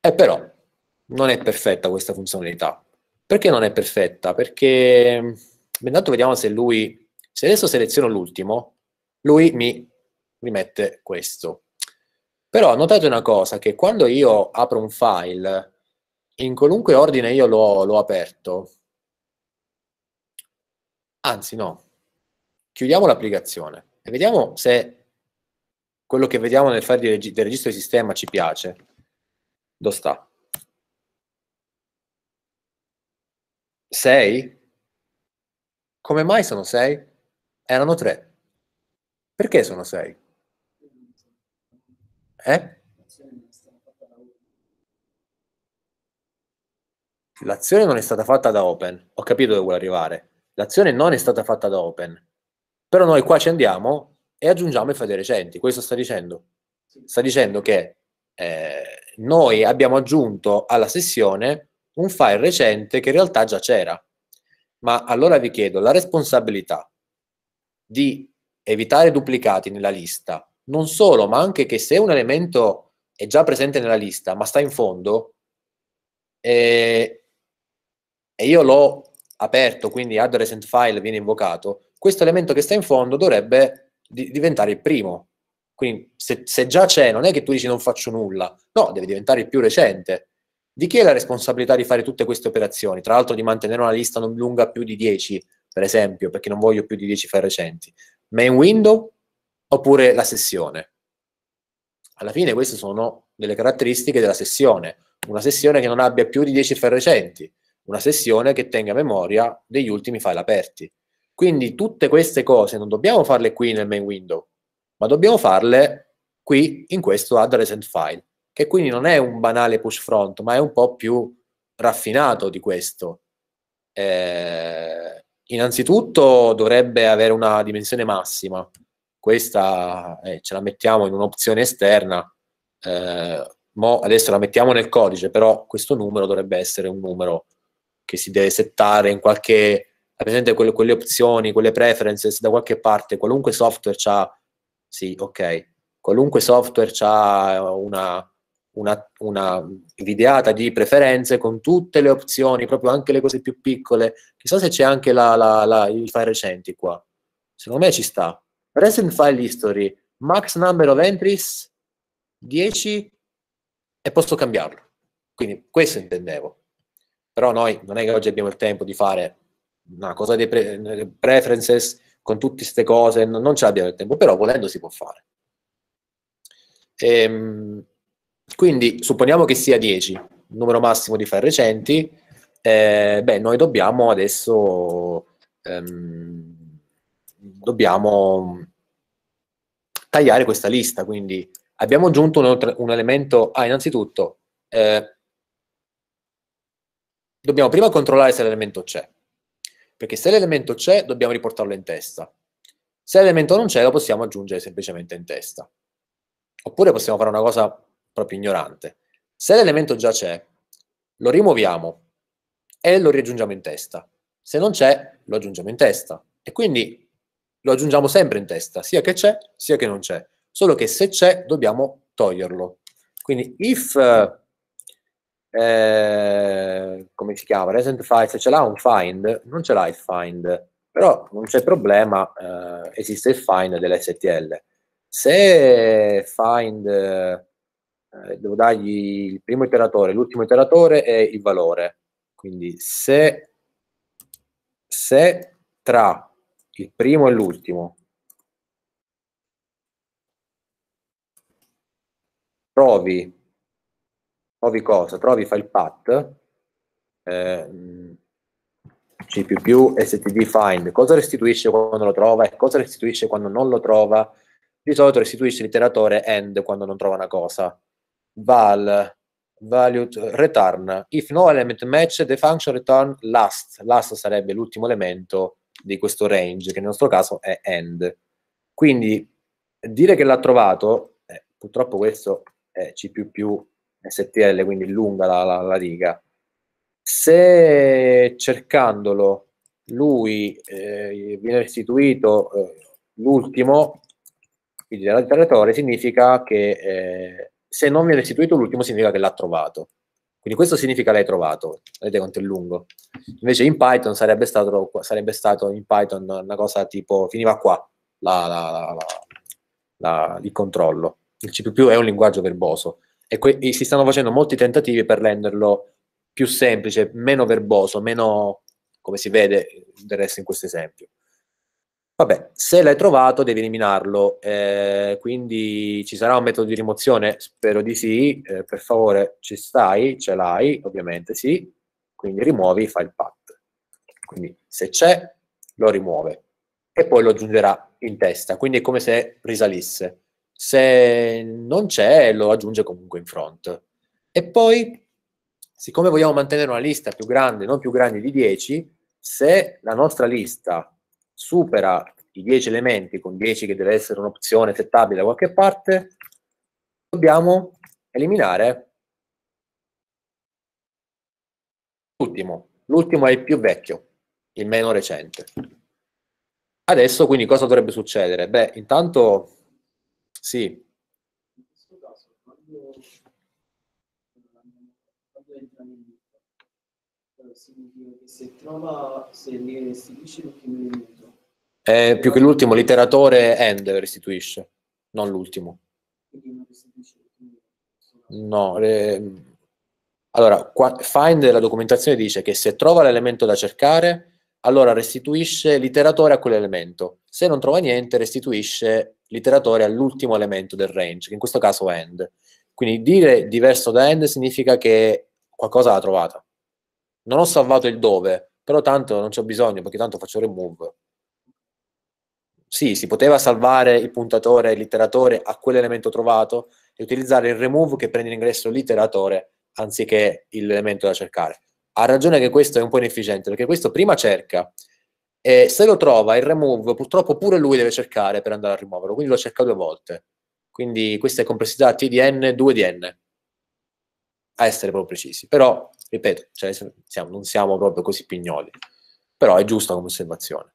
E però non è perfetta questa funzionalità. Perché non è perfetta? Perché intanto vediamo se lui, se adesso seleziono l'ultimo, lui mi rimette questo. Però notate una cosa, che quando io apro un file, in qualunque ordine io l'ho aperto, anzi no, chiudiamo l'applicazione e vediamo se quello che vediamo nel file reg del registro di sistema ci piace. Dove sta? 6? Come mai sono 6? Erano 3. Perché sono 6? Eh? L'azione non è stata fatta da Open. Ho capito dove vuole arrivare. L'azione non è stata fatta da Open però noi qua ci andiamo e aggiungiamo i fatti recenti. Questo sta dicendo? Sta dicendo che eh, noi abbiamo aggiunto alla sessione un file recente che in realtà già c'era. Ma allora vi chiedo, la responsabilità di evitare duplicati nella lista, non solo, ma anche che se un elemento è già presente nella lista, ma sta in fondo, eh, e io l'ho aperto, quindi add recent file viene invocato, questo elemento che sta in fondo dovrebbe di diventare il primo. Quindi se, se già c'è, non è che tu dici non faccio nulla, no, deve diventare il più recente. Di chi è la responsabilità di fare tutte queste operazioni? Tra l'altro di mantenere una lista non lunga più di 10, per esempio, perché non voglio più di 10 file recenti. Main window oppure la sessione? Alla fine queste sono delle caratteristiche della sessione. Una sessione che non abbia più di 10 file recenti, una sessione che tenga memoria degli ultimi file aperti. Quindi tutte queste cose non dobbiamo farle qui nel main window, ma dobbiamo farle qui in questo add recent file, che quindi non è un banale push front, ma è un po' più raffinato di questo. Eh, innanzitutto dovrebbe avere una dimensione massima, questa eh, ce la mettiamo in un'opzione esterna, eh, adesso la mettiamo nel codice, però questo numero dovrebbe essere un numero che si deve settare in qualche presente quelle, quelle, opzioni, quelle preferences da qualche parte, qualunque software ha, sì, ok, qualunque software ha eh, una, una, una videata di preferenze con tutte le opzioni, proprio anche le cose più piccole. Chissà se c'è anche la, la, la, i file recenti qua. Secondo me ci sta. Present file history, max number of entries 10 e posso cambiarlo. Quindi questo intendevo. Però noi non è che oggi abbiamo il tempo di fare una cosa dei pre- preferences con tutte queste cose, non, non ce l'abbiamo il tempo, però volendo si può fare. Ehm, quindi supponiamo che sia 10, numero massimo di file recenti, eh, beh, noi dobbiamo adesso ehm, dobbiamo tagliare questa lista, quindi abbiamo aggiunto un, un elemento, ah, innanzitutto eh, dobbiamo prima controllare se l'elemento c'è, perché se l'elemento c'è, dobbiamo riportarlo in testa. Se l'elemento non c'è, lo possiamo aggiungere semplicemente in testa. Oppure possiamo fare una cosa proprio ignorante. Se l'elemento già c'è, lo rimuoviamo e lo riaggiungiamo in testa. Se non c'è, lo aggiungiamo in testa. E quindi lo aggiungiamo sempre in testa, sia che c'è, sia che non c'è. Solo che se c'è, dobbiamo toglierlo. Quindi if eh, eh, come si chiama? Recent Find, se ce l'ha un find, non ce l'ha il find, però non c'è problema, eh, esiste il find dell'STL. Se find, eh, devo dargli il primo iteratore, l'ultimo iteratore e il valore, quindi se, se tra il primo e l'ultimo trovi trovi cosa? Trovi file path, eh, più std find, cosa restituisce quando lo trova e cosa restituisce quando non lo trova. Di solito restituisce l'iteratore end quando non trova una cosa. Val, value, return, if no element match, the function return last. Last sarebbe l'ultimo elemento di questo range, che nel nostro caso è end. Quindi dire che l'ha trovato, eh, purtroppo questo è C++ STL, quindi lunga la, la, la riga. Se cercandolo lui eh, viene restituito eh, l'ultimo, quindi dall'alteratore, significa che eh, se non viene restituito l'ultimo significa che l'ha trovato. Quindi questo significa l'hai trovato, vedete quanto è lungo. Invece in Python sarebbe stato, sarebbe stato in Python una cosa tipo, finiva qua la, la, la, il controllo. Il C++ è un linguaggio verboso, e, que- e si stanno facendo molti tentativi per renderlo più semplice, meno verboso, meno come si vede del resto in questo esempio. Vabbè, se l'hai trovato devi eliminarlo, eh, quindi ci sarà un metodo di rimozione? Spero di sì, eh, per favore ci stai, ce l'hai, ovviamente sì, quindi rimuovi file path. Quindi se c'è, lo rimuove e poi lo aggiungerà in testa, quindi è come se risalisse. Se non c'è, lo aggiunge comunque in front. E poi, siccome vogliamo mantenere una lista più grande, non più grande di 10, se la nostra lista supera i 10 elementi, con 10 che deve essere un'opzione settabile da qualche parte, dobbiamo eliminare l'ultimo. L'ultimo è il più vecchio, il meno recente. Adesso quindi cosa dovrebbe succedere? Beh, intanto sì. Caso, quando, entra nel libro, significa se trova, se ne restituisce l'ultimo elemento. Eh, più che l'ultimo, l'iteratore end restituisce, non l'ultimo. No, eh, allora, qua, find la documentazione dice che se trova l'elemento da cercare, allora restituisce l'iteratore a quell'elemento. Se non trova niente, restituisce l'iteratore all'ultimo elemento del range, che in questo caso è end. Quindi dire diverso da end significa che qualcosa l'ha trovata. Non ho salvato il dove, però tanto non c'è bisogno, perché tanto faccio remove. Sì, si poteva salvare il puntatore, l'iteratore a quell'elemento trovato e utilizzare il remove che prende in ingresso l'iteratore anziché l'elemento da cercare ha ragione che questo è un po' inefficiente, perché questo prima cerca, e se lo trova il remove, purtroppo pure lui deve cercare per andare a rimuoverlo, quindi lo cerca due volte. Quindi questa è complessità TDN, di 2 dn a essere proprio precisi. Però, ripeto, cioè, siamo, non siamo proprio così pignoli, però è giusta come osservazione.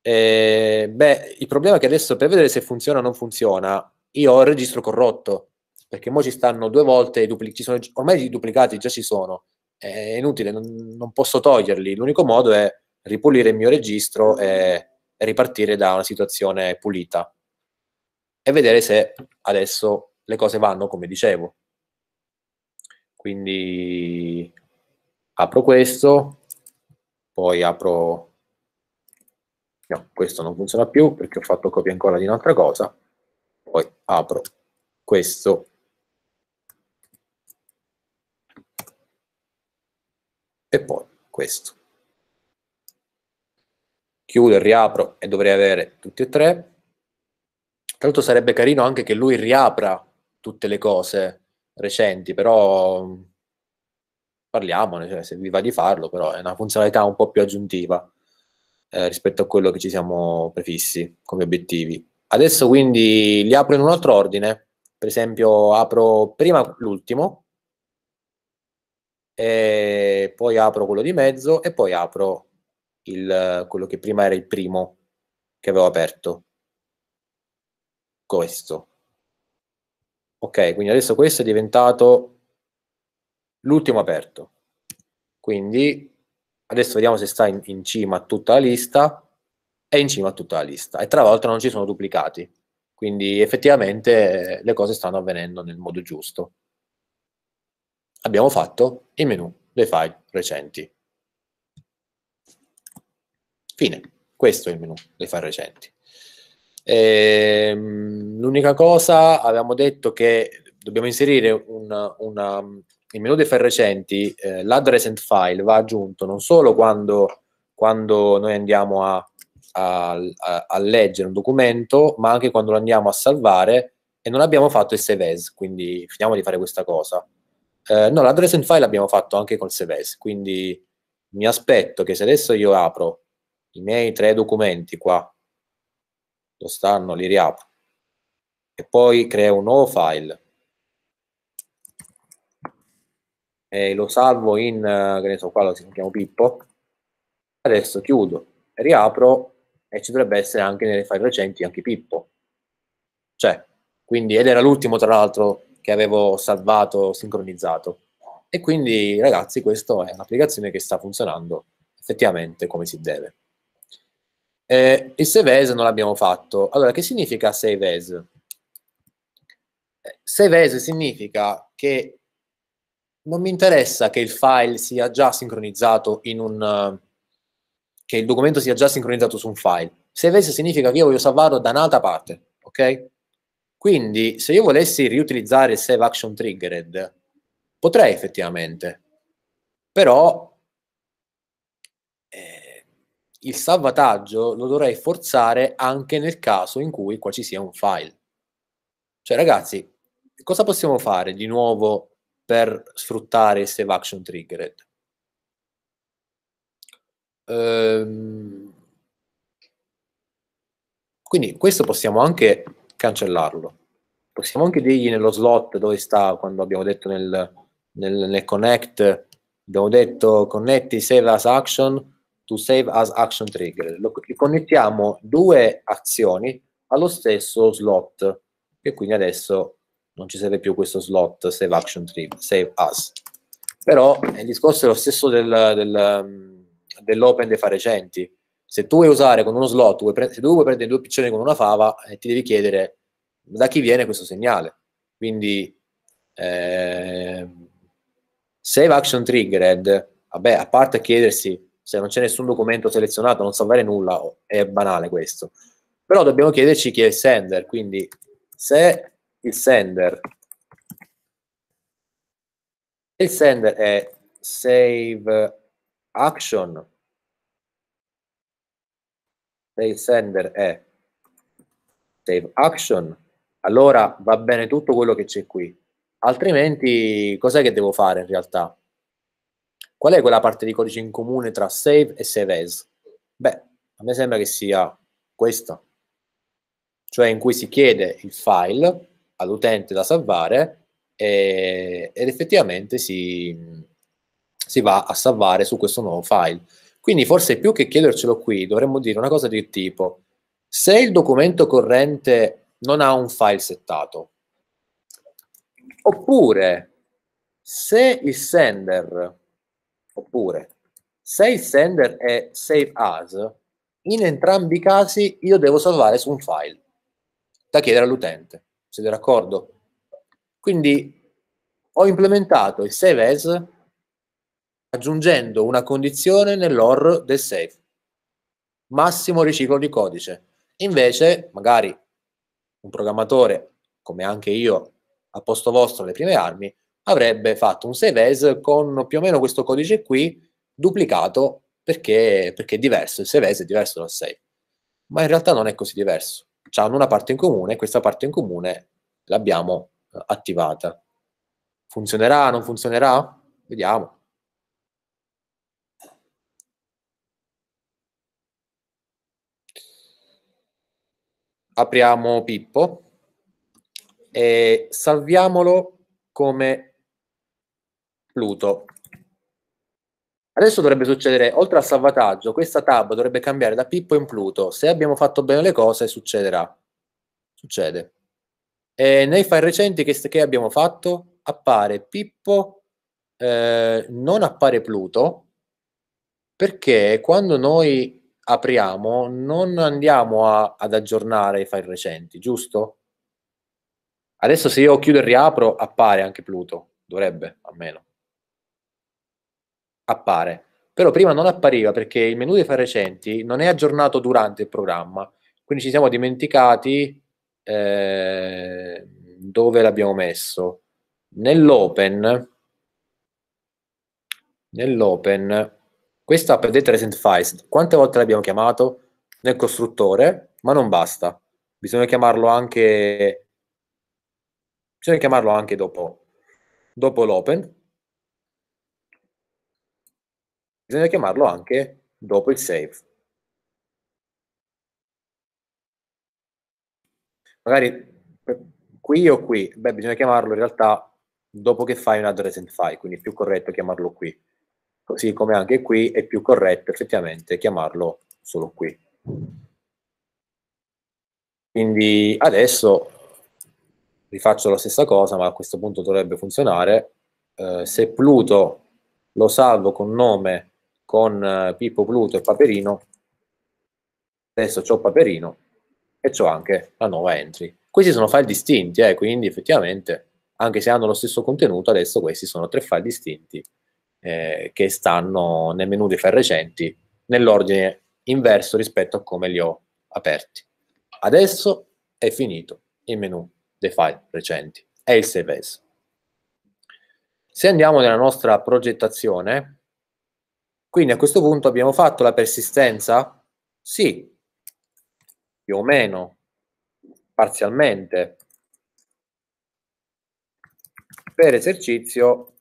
E, beh, il problema è che adesso per vedere se funziona o non funziona, io ho il registro corrotto, perché ora ci stanno due volte, dupli- ci sono, ormai i duplicati già ci sono, è inutile, non, non, posso toglierli. L'unico modo è ripulire il mio registro e, e ripartire da una situazione pulita e vedere se adesso le cose vanno come dicevo. Quindi apro questo, poi apro... No, questo non funziona più perché ho fatto copia ancora di un'altra cosa, poi apro questo e poi questo. Chiudo e riapro e dovrei avere tutti e tre. Tra l'altro sarebbe carino anche che lui riapra tutte le cose recenti, però mm, parliamone, cioè, se vi va di farlo, però è una funzionalità un po' più aggiuntiva eh, rispetto a quello che ci siamo prefissi come obiettivi. Adesso quindi li apro in un altro ordine, per esempio apro prima l'ultimo, e poi apro quello di mezzo e poi apro il, quello che prima era il primo che avevo aperto. Questo. Ok, quindi adesso questo è diventato l'ultimo aperto. Quindi adesso vediamo se sta in, in cima a tutta la lista. È in cima a tutta la lista. E tra l'altro non ci sono duplicati. Quindi effettivamente eh, le cose stanno avvenendo nel modo giusto abbiamo fatto il menu dei file recenti. Fine, questo è il menu dei file recenti. Ehm, l'unica cosa, avevamo detto che dobbiamo inserire una, una, il menu dei file recenti, eh, l'add recent file va aggiunto non solo quando, quando noi andiamo a, a, a, a, leggere un documento, ma anche quando lo andiamo a salvare e non abbiamo fatto il save as, quindi finiamo di fare questa cosa. Eh, no, la Dresden File l'abbiamo fatto anche col Seves, quindi mi aspetto che se adesso io apro i miei tre documenti qua, lo stanno, li riapro, e poi creo un nuovo file, e lo salvo in, eh, che ne so, qua lo chiamo Pippo, adesso chiudo, riapro e ci dovrebbe essere anche nelle file recenti anche Pippo. Cioè, quindi, ed era l'ultimo tra l'altro che avevo salvato, sincronizzato. E quindi, ragazzi, questa è un'applicazione che sta funzionando effettivamente come si deve. Eh, il save as non l'abbiamo fatto. Allora, che significa save as? Save as significa che non mi interessa che il file sia già sincronizzato in un... che il documento sia già sincronizzato su un file. Save as significa che io voglio salvarlo da un'altra parte, ok? Quindi se io volessi riutilizzare il save action triggered, potrei effettivamente, però eh, il salvataggio lo dovrei forzare anche nel caso in cui qua ci sia un file. Cioè ragazzi, cosa possiamo fare di nuovo per sfruttare il save action triggered? Ehm, quindi questo possiamo anche cancellarlo. Possiamo anche dirgli nello slot dove sta, quando abbiamo detto nel, nel, nel connect, abbiamo detto connetti save as action to save as action trigger. Lo, connettiamo due azioni allo stesso slot, e quindi adesso non ci serve più questo slot save action trigger, save as. Però il discorso è lo stesso del, del, dell'open dei farecenti se tu vuoi usare con uno slot, se tu vuoi prendere due piccioni con una fava, eh, ti devi chiedere da chi viene questo segnale. Quindi, eh, save action triggered, vabbè, a parte chiedersi se non c'è nessun documento selezionato, non salvare nulla, è banale questo. Però dobbiamo chiederci chi è il sender, quindi se il sender, il sender è save action se il sender è save action, allora va bene tutto quello che c'è qui. Altrimenti cos'è che devo fare in realtà? Qual è quella parte di codice in comune tra save e save as? Beh, a me sembra che sia questo. cioè in cui si chiede il file all'utente da salvare e, ed effettivamente si, si va a salvare su questo nuovo file. Quindi forse più che chiedercelo qui, dovremmo dire una cosa del tipo, se il documento corrente non ha un file settato, oppure se il sender, oppure se il sender è save as, in entrambi i casi io devo salvare su un file da chiedere all'utente. Siete d'accordo? Quindi ho implementato il save as aggiungendo una condizione nell'or del save. Massimo riciclo di codice. Invece, magari un programmatore, come anche io, a posto vostro alle prime armi, avrebbe fatto un save as con più o meno questo codice qui duplicato perché, perché è diverso, il save as è diverso dal save. Ma in realtà non è così diverso. Hanno una parte in comune e questa parte in comune l'abbiamo eh, attivata. Funzionerà? Non funzionerà? Vediamo. apriamo Pippo e salviamolo come Pluto. Adesso dovrebbe succedere, oltre al salvataggio, questa tab dovrebbe cambiare da Pippo in Pluto. Se abbiamo fatto bene le cose, succederà. Succede. E nei file recenti che, che abbiamo fatto, appare Pippo, eh, non appare Pluto, perché quando noi apriamo non andiamo a, ad aggiornare i file recenti, giusto? Adesso se io chiudo e riapro appare anche Pluto, dovrebbe almeno. Appare. Però prima non appariva perché il menu dei file recenti non è aggiornato durante il programma, quindi ci siamo dimenticati eh, dove l'abbiamo messo. Nell'open, nell'open questo prendete recent files, Quante volte l'abbiamo chiamato? Nel costruttore, ma non basta. Bisogna chiamarlo anche, bisogna chiamarlo anche dopo, dopo l'open. Bisogna chiamarlo anche dopo il save. Magari eh, qui o qui? Beh, bisogna chiamarlo in realtà dopo che fai un add resent file, quindi è più corretto chiamarlo qui così come anche qui è più corretto effettivamente chiamarlo solo qui. Quindi adesso rifaccio la stessa cosa, ma a questo punto dovrebbe funzionare. Eh, se Pluto lo salvo con nome, con eh, Pippo Pluto e Paperino, adesso ho Paperino e ho anche la nuova entry. Questi sono file distinti, eh, quindi effettivamente, anche se hanno lo stesso contenuto, adesso questi sono tre file distinti eh, che stanno nel menu dei file recenti nell'ordine inverso rispetto a come li ho aperti. Adesso è finito il menu dei file recenti e il save as. Se andiamo nella nostra progettazione, quindi a questo punto abbiamo fatto la persistenza? Sì, più o meno, parzialmente, per esercizio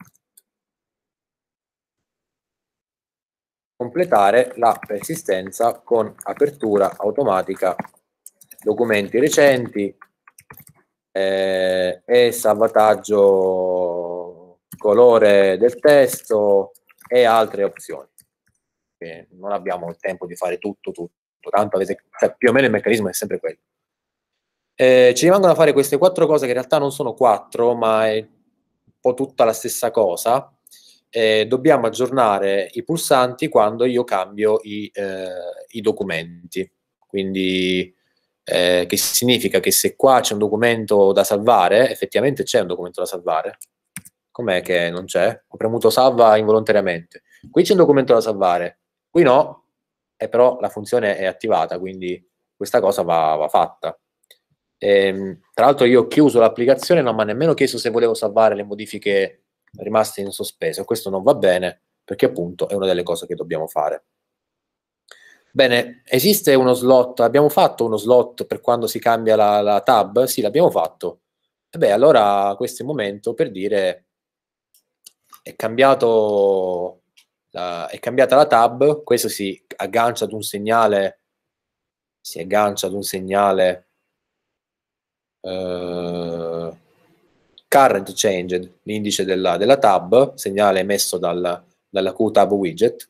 completare la persistenza con apertura automatica documenti recenti eh, e salvataggio colore del testo e altre opzioni. Eh, non abbiamo il tempo di fare tutto, tutto, tanto avete, cioè, più o meno il meccanismo è sempre quello. Eh, ci rimangono a fare queste quattro cose che in realtà non sono quattro, ma è un po' tutta la stessa cosa eh, dobbiamo aggiornare i pulsanti quando io cambio i, eh, i documenti. Quindi, eh, che significa che se qua c'è un documento da salvare, effettivamente c'è un documento da salvare. Com'è che non c'è? Ho premuto salva involontariamente. Qui c'è un documento da salvare, qui no, eh, però la funzione è attivata, quindi questa cosa va, va fatta. E, ehm, tra l'altro io ho chiuso l'applicazione, non mi ha nemmeno chiesto se volevo salvare le modifiche rimaste in sospeso. Questo non va bene perché appunto è una delle cose che dobbiamo fare. Bene, esiste uno slot, abbiamo fatto uno slot per quando si cambia la, la tab? Sì, l'abbiamo fatto. E beh, allora questo è il momento per dire è, cambiato, la, è cambiata la tab, questo si aggancia ad un segnale, si aggancia ad un segnale eh, current changed, l'indice della, della, tab, segnale emesso dal, dalla QTab widget,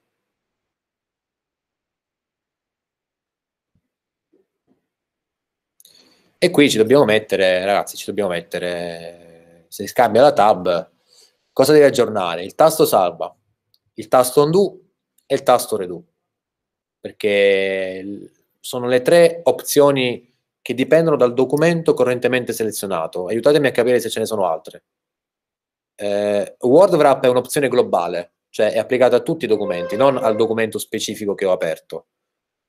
E qui ci dobbiamo mettere, ragazzi, ci dobbiamo mettere, se scambia la tab, cosa devi aggiornare? Il tasto salva, il tasto undo e il tasto redo, perché sono le tre opzioni che dipendono dal documento correntemente selezionato. Aiutatemi a capire se ce ne sono altre. Eh, WordWrap è un'opzione globale, cioè è applicata a tutti i documenti, non al documento specifico che ho aperto.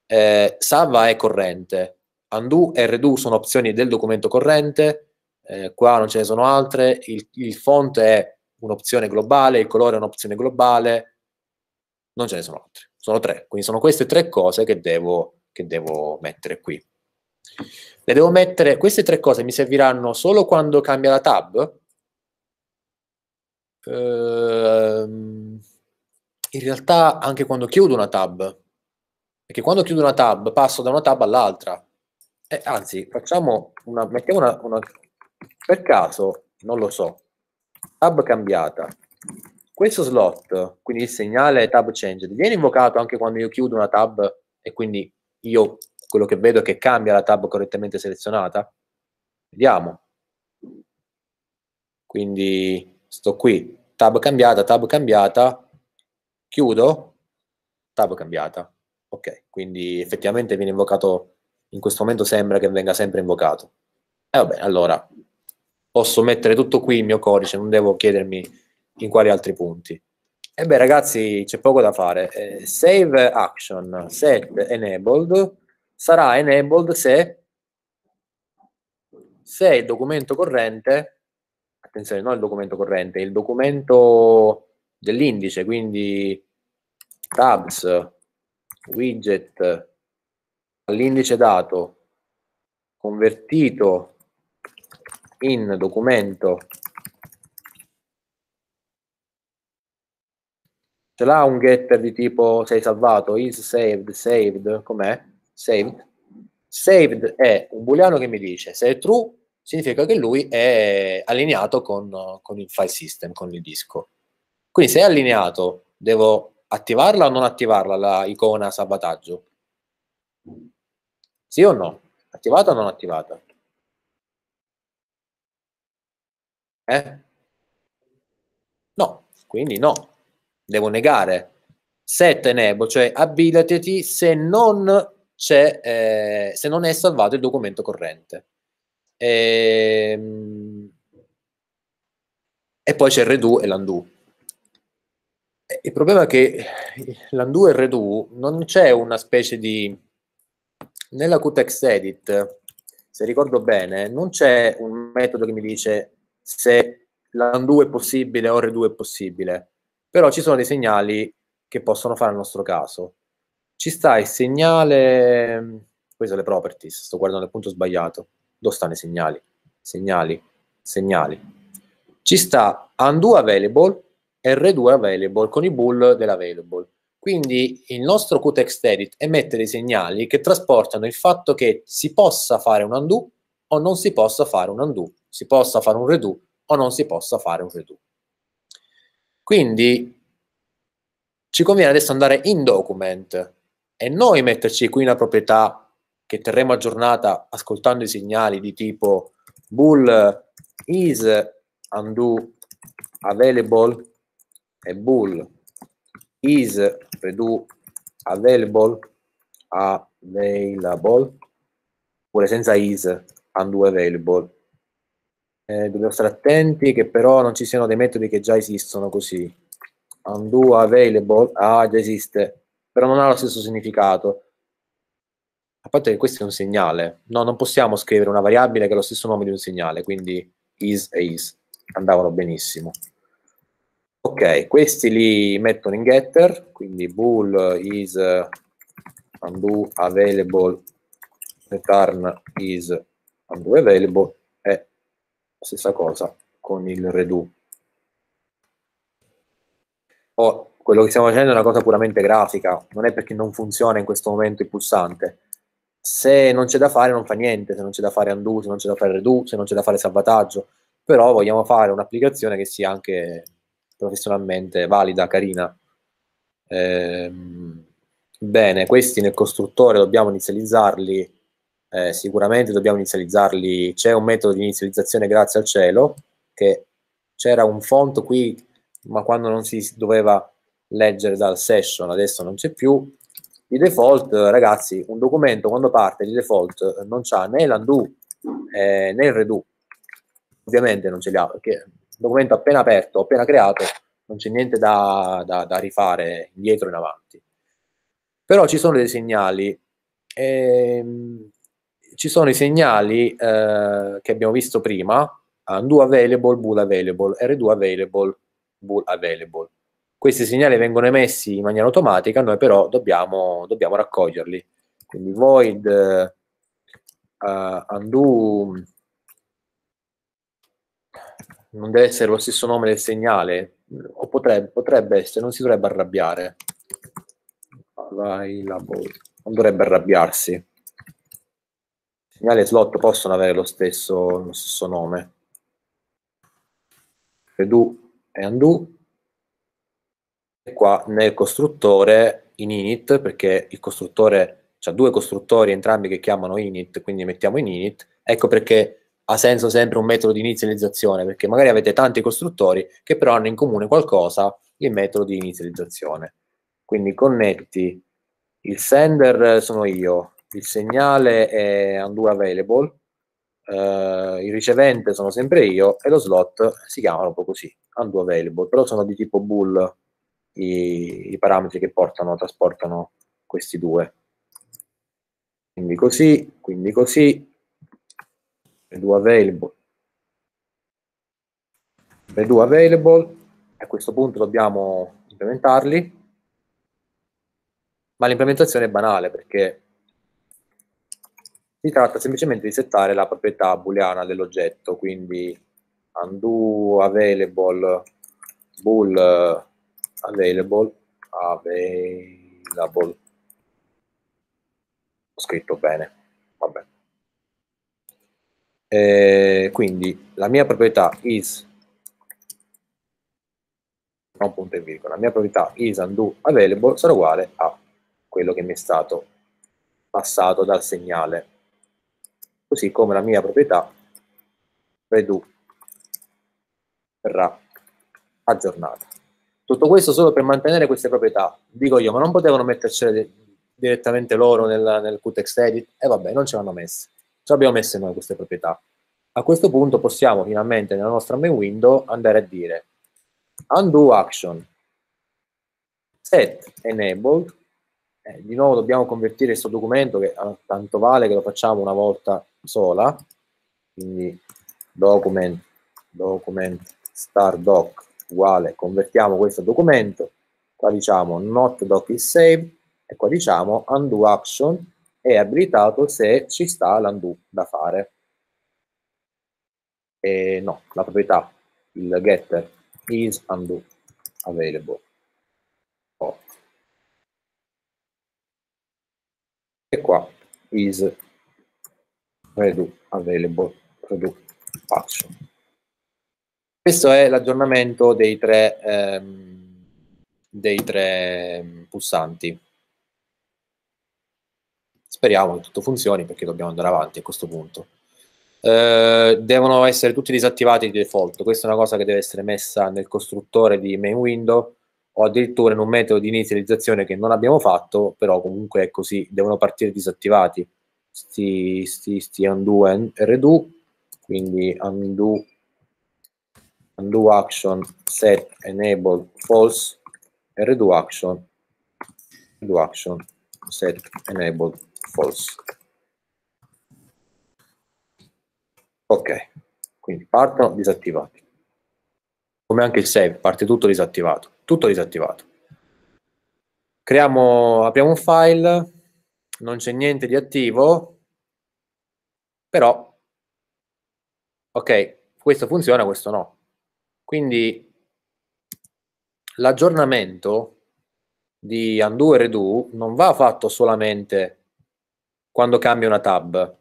Eh, salva è corrente, undo e redo sono opzioni del documento corrente, eh, qua non ce ne sono altre, il, il font è un'opzione globale, il colore è un'opzione globale, non ce ne sono altre, sono tre, quindi sono queste tre cose che devo, che devo mettere qui. Le devo mettere, queste tre cose mi serviranno solo quando cambia la tab? Ehm, in realtà anche quando chiudo una tab, perché quando chiudo una tab passo da una tab all'altra. Eh, anzi, facciamo una, mettiamo una, una, per caso, non lo so, tab cambiata. Questo slot, quindi il segnale tab change, viene invocato anche quando io chiudo una tab e quindi io quello che vedo è che cambia la tab correttamente selezionata. Vediamo. Quindi sto qui, tab cambiata, tab cambiata, chiudo, tab cambiata. Ok, quindi effettivamente viene invocato, in questo momento sembra che venga sempre invocato. E eh, va allora posso mettere tutto qui il mio codice, non devo chiedermi in quali altri punti. E beh ragazzi, c'è poco da fare. Eh, save action, set enabled, sarà enabled se, se il documento corrente, attenzione, non il documento corrente, il documento dell'indice, quindi tabs, widget, all'indice dato convertito in documento ce l'ha un getter di tipo sei salvato, is saved, saved, com'è? saved. Saved è un booleano che mi dice se è true significa che lui è allineato con, con il file system, con il disco. Quindi se è allineato devo attivarla o non attivarla la icona salvataggio? Sì o no? Attivata o non attivata? Eh? No, quindi no. Devo negare set enable, cioè abilitati se non eh, se non è salvato il documento corrente. E, ehm, e poi c'è il redo e l'undo. Il problema è che l'undo e il redo non c'è una specie di... Nella Qtex Edit, se ricordo bene, non c'è un metodo che mi dice se l'undo è possibile o il redo è possibile, però ci sono dei segnali che possono fare al nostro caso ci sta il segnale, ehm, queste sono le properties, sto guardando il punto sbagliato, dove stanno i segnali? Segnali, segnali. Ci sta undo available e redo available con i bool dell'available. Quindi il nostro Qtext edit emette dei segnali che trasportano il fatto che si possa fare un undo o non si possa fare un undo, si possa fare un redo o non si possa fare un redo. Quindi ci conviene adesso andare in document e noi metterci qui una proprietà che terremo aggiornata ascoltando i segnali di tipo bool is undo available e bool is redo available available oppure senza is undo available eh, dobbiamo stare attenti che però non ci siano dei metodi che già esistono così undo available ah già esiste però non ha lo stesso significato. A parte che questo è un segnale, no, non possiamo scrivere una variabile che ha lo stesso nome di un segnale, quindi is e is andavano benissimo. Ok, questi li mettono in getter, quindi bool is undo available, return is undo available e stessa cosa con il redo. Oh, quello che stiamo facendo è una cosa puramente grafica, non è perché non funziona in questo momento il pulsante. Se non c'è da fare non fa niente, se non c'è da fare undo, se non c'è da fare redo, se non c'è da fare salvataggio, però vogliamo fare un'applicazione che sia anche professionalmente valida, carina. Eh, bene, questi nel costruttore dobbiamo inizializzarli, eh, sicuramente dobbiamo inizializzarli, c'è un metodo di inizializzazione grazie al cielo, che c'era un font qui, ma quando non si doveva leggere dal session, adesso non c'è più. Di default, ragazzi, un documento quando parte di default non c'ha né l'undo eh, né il redo. Ovviamente non ce li ha, perché il documento appena aperto, appena creato, non c'è niente da, da, da rifare indietro in avanti. Però ci sono dei segnali. Ehm, ci sono i segnali eh, che abbiamo visto prima, undo available, bool available, r2 available, bool available. Questi segnali vengono emessi in maniera automatica, noi però dobbiamo, dobbiamo raccoglierli. Quindi void uh, undo non deve essere lo stesso nome del segnale, o potrebbe, potrebbe essere, non si dovrebbe arrabbiare. Non dovrebbe arrabbiarsi. Il segnale e slot possono avere lo stesso, lo stesso nome. Redo e undo qua nel costruttore in init, perché il costruttore, cioè due costruttori entrambi che chiamano init, quindi mettiamo in init, ecco perché ha senso sempre un metodo di inizializzazione, perché magari avete tanti costruttori che però hanno in comune qualcosa, il metodo di inizializzazione. Quindi connetti, il sender sono io, il segnale è undo available, Uh, il ricevente sono sempre io e lo slot si chiama proprio così, undo available, però sono di tipo bool i, i parametri che portano, trasportano questi due. Quindi così, quindi così, le due available, le due available, a questo punto dobbiamo implementarli, ma l'implementazione è banale perché si tratta semplicemente di settare la proprietà booleana dell'oggetto, quindi undo available bool available available ho scritto bene vabbè e eh, quindi la mia proprietà is non punto e virgola la mia proprietà is undo available sarà uguale a quello che mi è stato passato dal segnale così come la mia proprietà redo verrà aggiornata tutto questo solo per mantenere queste proprietà. Dico io, ma non potevano mettercele direttamente loro nel, nel Qtext Edit? E eh vabbè, non ce l'hanno messe. Ce l'abbiamo messe noi queste proprietà. A questo punto possiamo finalmente nella nostra main window andare a dire undo action set enabled eh, di nuovo dobbiamo convertire questo documento che eh, tanto vale che lo facciamo una volta sola quindi document document star doc uguale convertiamo questo documento, qua diciamo not doc is save, e qua diciamo undo action è abilitato se ci sta l'undo da fare. E no, la proprietà, il getter is undo available. Oh. E qua is redo available product action. Questo è l'aggiornamento dei tre, ehm, dei tre pulsanti. Speriamo che tutto funzioni perché dobbiamo andare avanti a questo punto. Eh, devono essere tutti disattivati di default. Questa è una cosa che deve essere messa nel costruttore di main window o addirittura in un metodo di inizializzazione che non abbiamo fatto, però comunque è così, devono partire disattivati. Sti, sti, sti undo and redo, quindi undo undo action set enable false e redo action redo action set enable false ok quindi partono disattivati come anche il save parte tutto disattivato tutto disattivato Creiamo, apriamo un file non c'è niente di attivo però ok questo funziona questo no quindi l'aggiornamento di undo e redo non va fatto solamente quando cambia una tab,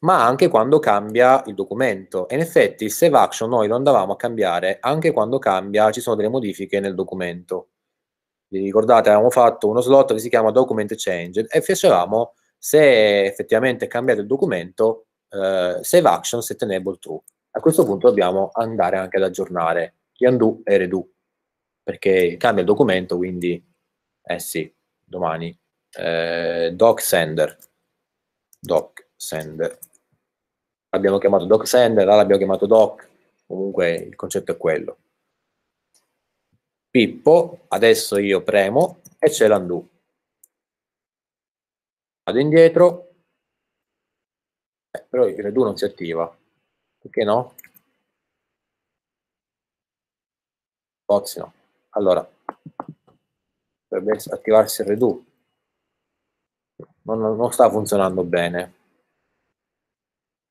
ma anche quando cambia il documento. E in effetti il save action noi lo andavamo a cambiare anche quando cambia, ci sono delle modifiche nel documento. Vi ricordate, avevamo fatto uno slot che si chiama document change e facevamo se effettivamente è cambiato il documento, eh, save action set enable true. A questo punto dobbiamo andare anche ad aggiornare gli undo e Redu, perché cambia il documento, quindi, eh sì, domani, eh, doc sender, doc sender, abbiamo chiamato doc sender, allora abbiamo chiamato doc, comunque il concetto è quello. Pippo, adesso io premo e c'è l'undo. Vado indietro, eh, però il redo non si attiva, perché no? Box no. Allora, dovrebbe attivarsi il redo. Non, non sta funzionando bene.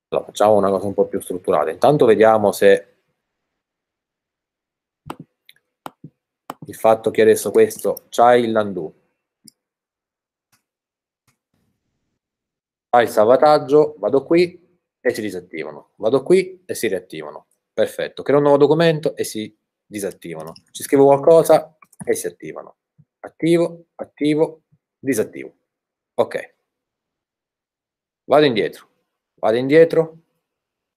Allora, facciamo una cosa un po' più strutturata. Intanto vediamo se il fatto che adesso questo c'ha il landù, c'ha il salvataggio, vado qui, e si disattivano. Vado qui e si riattivano. Perfetto. Creo un nuovo documento e si disattivano. Ci scrivo qualcosa e si attivano. Attivo, attivo, disattivo. Ok. Vado indietro. Vado indietro.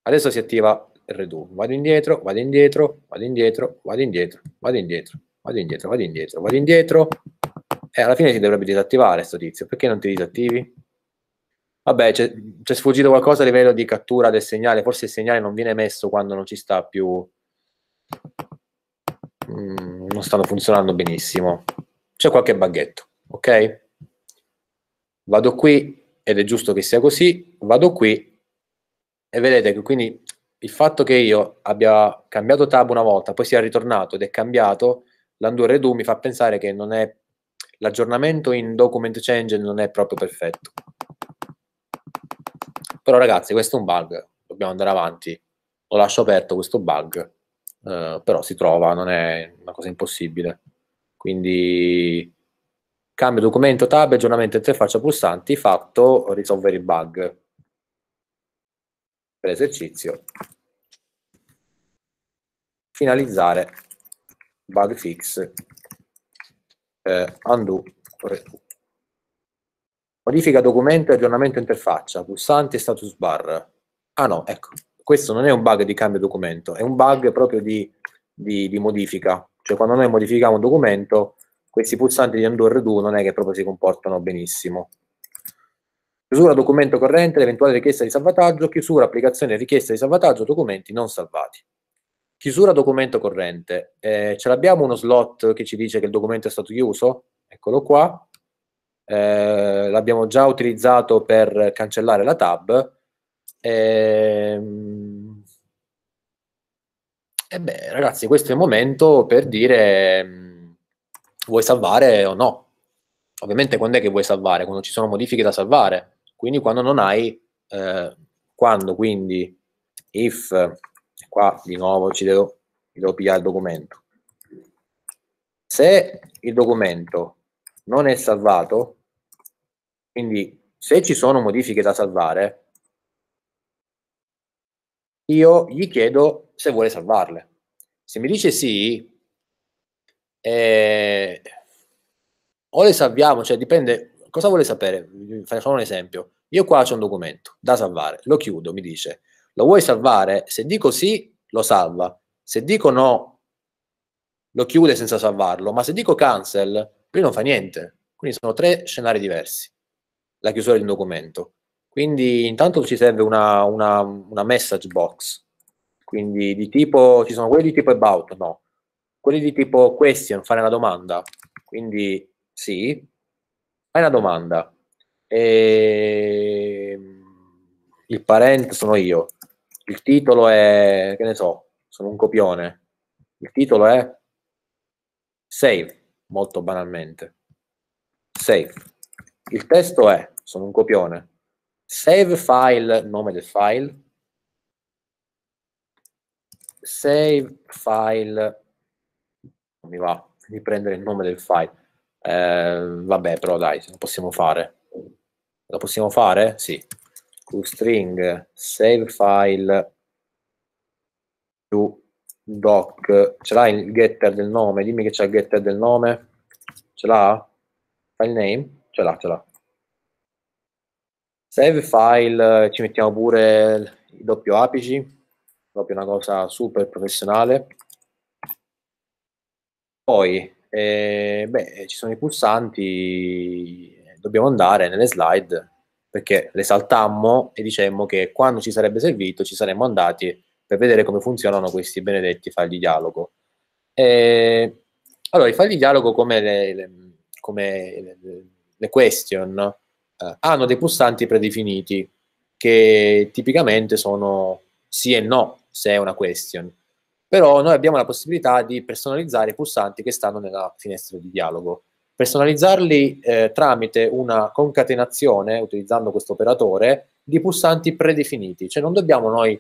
Adesso si attiva R2. Vado indietro, vado indietro, vado indietro, vado indietro, vado indietro, vado indietro, vado indietro, vado indietro. E alla fine si dovrebbe disattivare sto tizio. Perché non ti disattivi? Vabbè, c'è, c'è sfuggito qualcosa a livello di cattura del segnale, forse il segnale non viene messo quando non ci sta più... Mm, non stanno funzionando benissimo. C'è qualche baghetto, ok? Vado qui, ed è giusto che sia così, vado qui e vedete che quindi il fatto che io abbia cambiato tab una volta, poi sia ritornato ed è cambiato, l'undo redo mi fa pensare che non è l'aggiornamento in document change non è proprio perfetto. Però ragazzi, questo è un bug, dobbiamo andare avanti. Lo lascio aperto questo bug, eh, però si trova, non è una cosa impossibile. Quindi cambio documento, tab, aggiornamento interfaccia pulsanti, fatto, risolvere il bug. Per esercizio. Finalizzare bug fix. Eh, undo Modifica documento e aggiornamento interfaccia, pulsanti e status bar. Ah no, ecco, questo non è un bug di cambio documento, è un bug proprio di, di, di modifica. Cioè quando noi modifichiamo un documento, questi pulsanti di undo e redo non è che proprio si comportano benissimo. Chiusura documento corrente, eventuale richiesta di salvataggio, chiusura applicazione richiesta di salvataggio, documenti non salvati. Chiusura documento corrente. Eh, ce l'abbiamo uno slot che ci dice che il documento è stato chiuso? Eccolo qua eh, l'abbiamo già utilizzato per cancellare la tab. Ehm... E beh, ragazzi, questo è il momento per dire mm, vuoi salvare o no. Ovviamente quando è che vuoi salvare? Quando ci sono modifiche da salvare. Quindi quando non hai, eh, quando quindi if, qua di nuovo ci devo, ci devo pigliare il documento. Se il documento non è salvato, quindi se ci sono modifiche da salvare, io gli chiedo se vuole salvarle. Se mi dice sì, eh, o le salviamo, cioè dipende, cosa vuole sapere? Facciamo un esempio. Io qua c'è un documento da salvare, lo chiudo, mi dice, lo vuoi salvare? Se dico sì, lo salva. Se dico no, lo chiude senza salvarlo, ma se dico cancel, lui non fa niente. Quindi sono tre scenari diversi la chiusura di un documento. Quindi intanto ci serve una, una, una message box, quindi di tipo, ci sono quelli di tipo about, no, quelli di tipo question, fare una domanda, quindi sì, fai una domanda, e... Ehm, il parente sono io, il titolo è, che ne so, sono un copione, il titolo è save, molto banalmente, save il testo è, sono un copione, save file, nome del file, save file, non mi va di prendere il nome del file, eh, vabbè però dai, lo possiamo fare. Lo possiamo fare? Sì. String save file più doc. Ce l'ha il getter del nome? Dimmi che c'è il getter del nome. Ce l'ha? File name? pelatela. Save file, eh, ci mettiamo pure il doppio apici, proprio una cosa super professionale. Poi, eh, beh, ci sono i pulsanti, eh, dobbiamo andare nelle slide, perché le saltammo e dicemmo che quando ci sarebbe servito ci saremmo andati per vedere come funzionano questi benedetti file di dialogo. E, eh, allora, i file di dialogo come, le, le, come le, le question, eh, hanno dei pulsanti predefiniti che tipicamente sono sì e no se è una question. Però noi abbiamo la possibilità di personalizzare i pulsanti che stanno nella finestra di dialogo. Personalizzarli eh, tramite una concatenazione, utilizzando questo operatore, di pulsanti predefiniti. Cioè non dobbiamo noi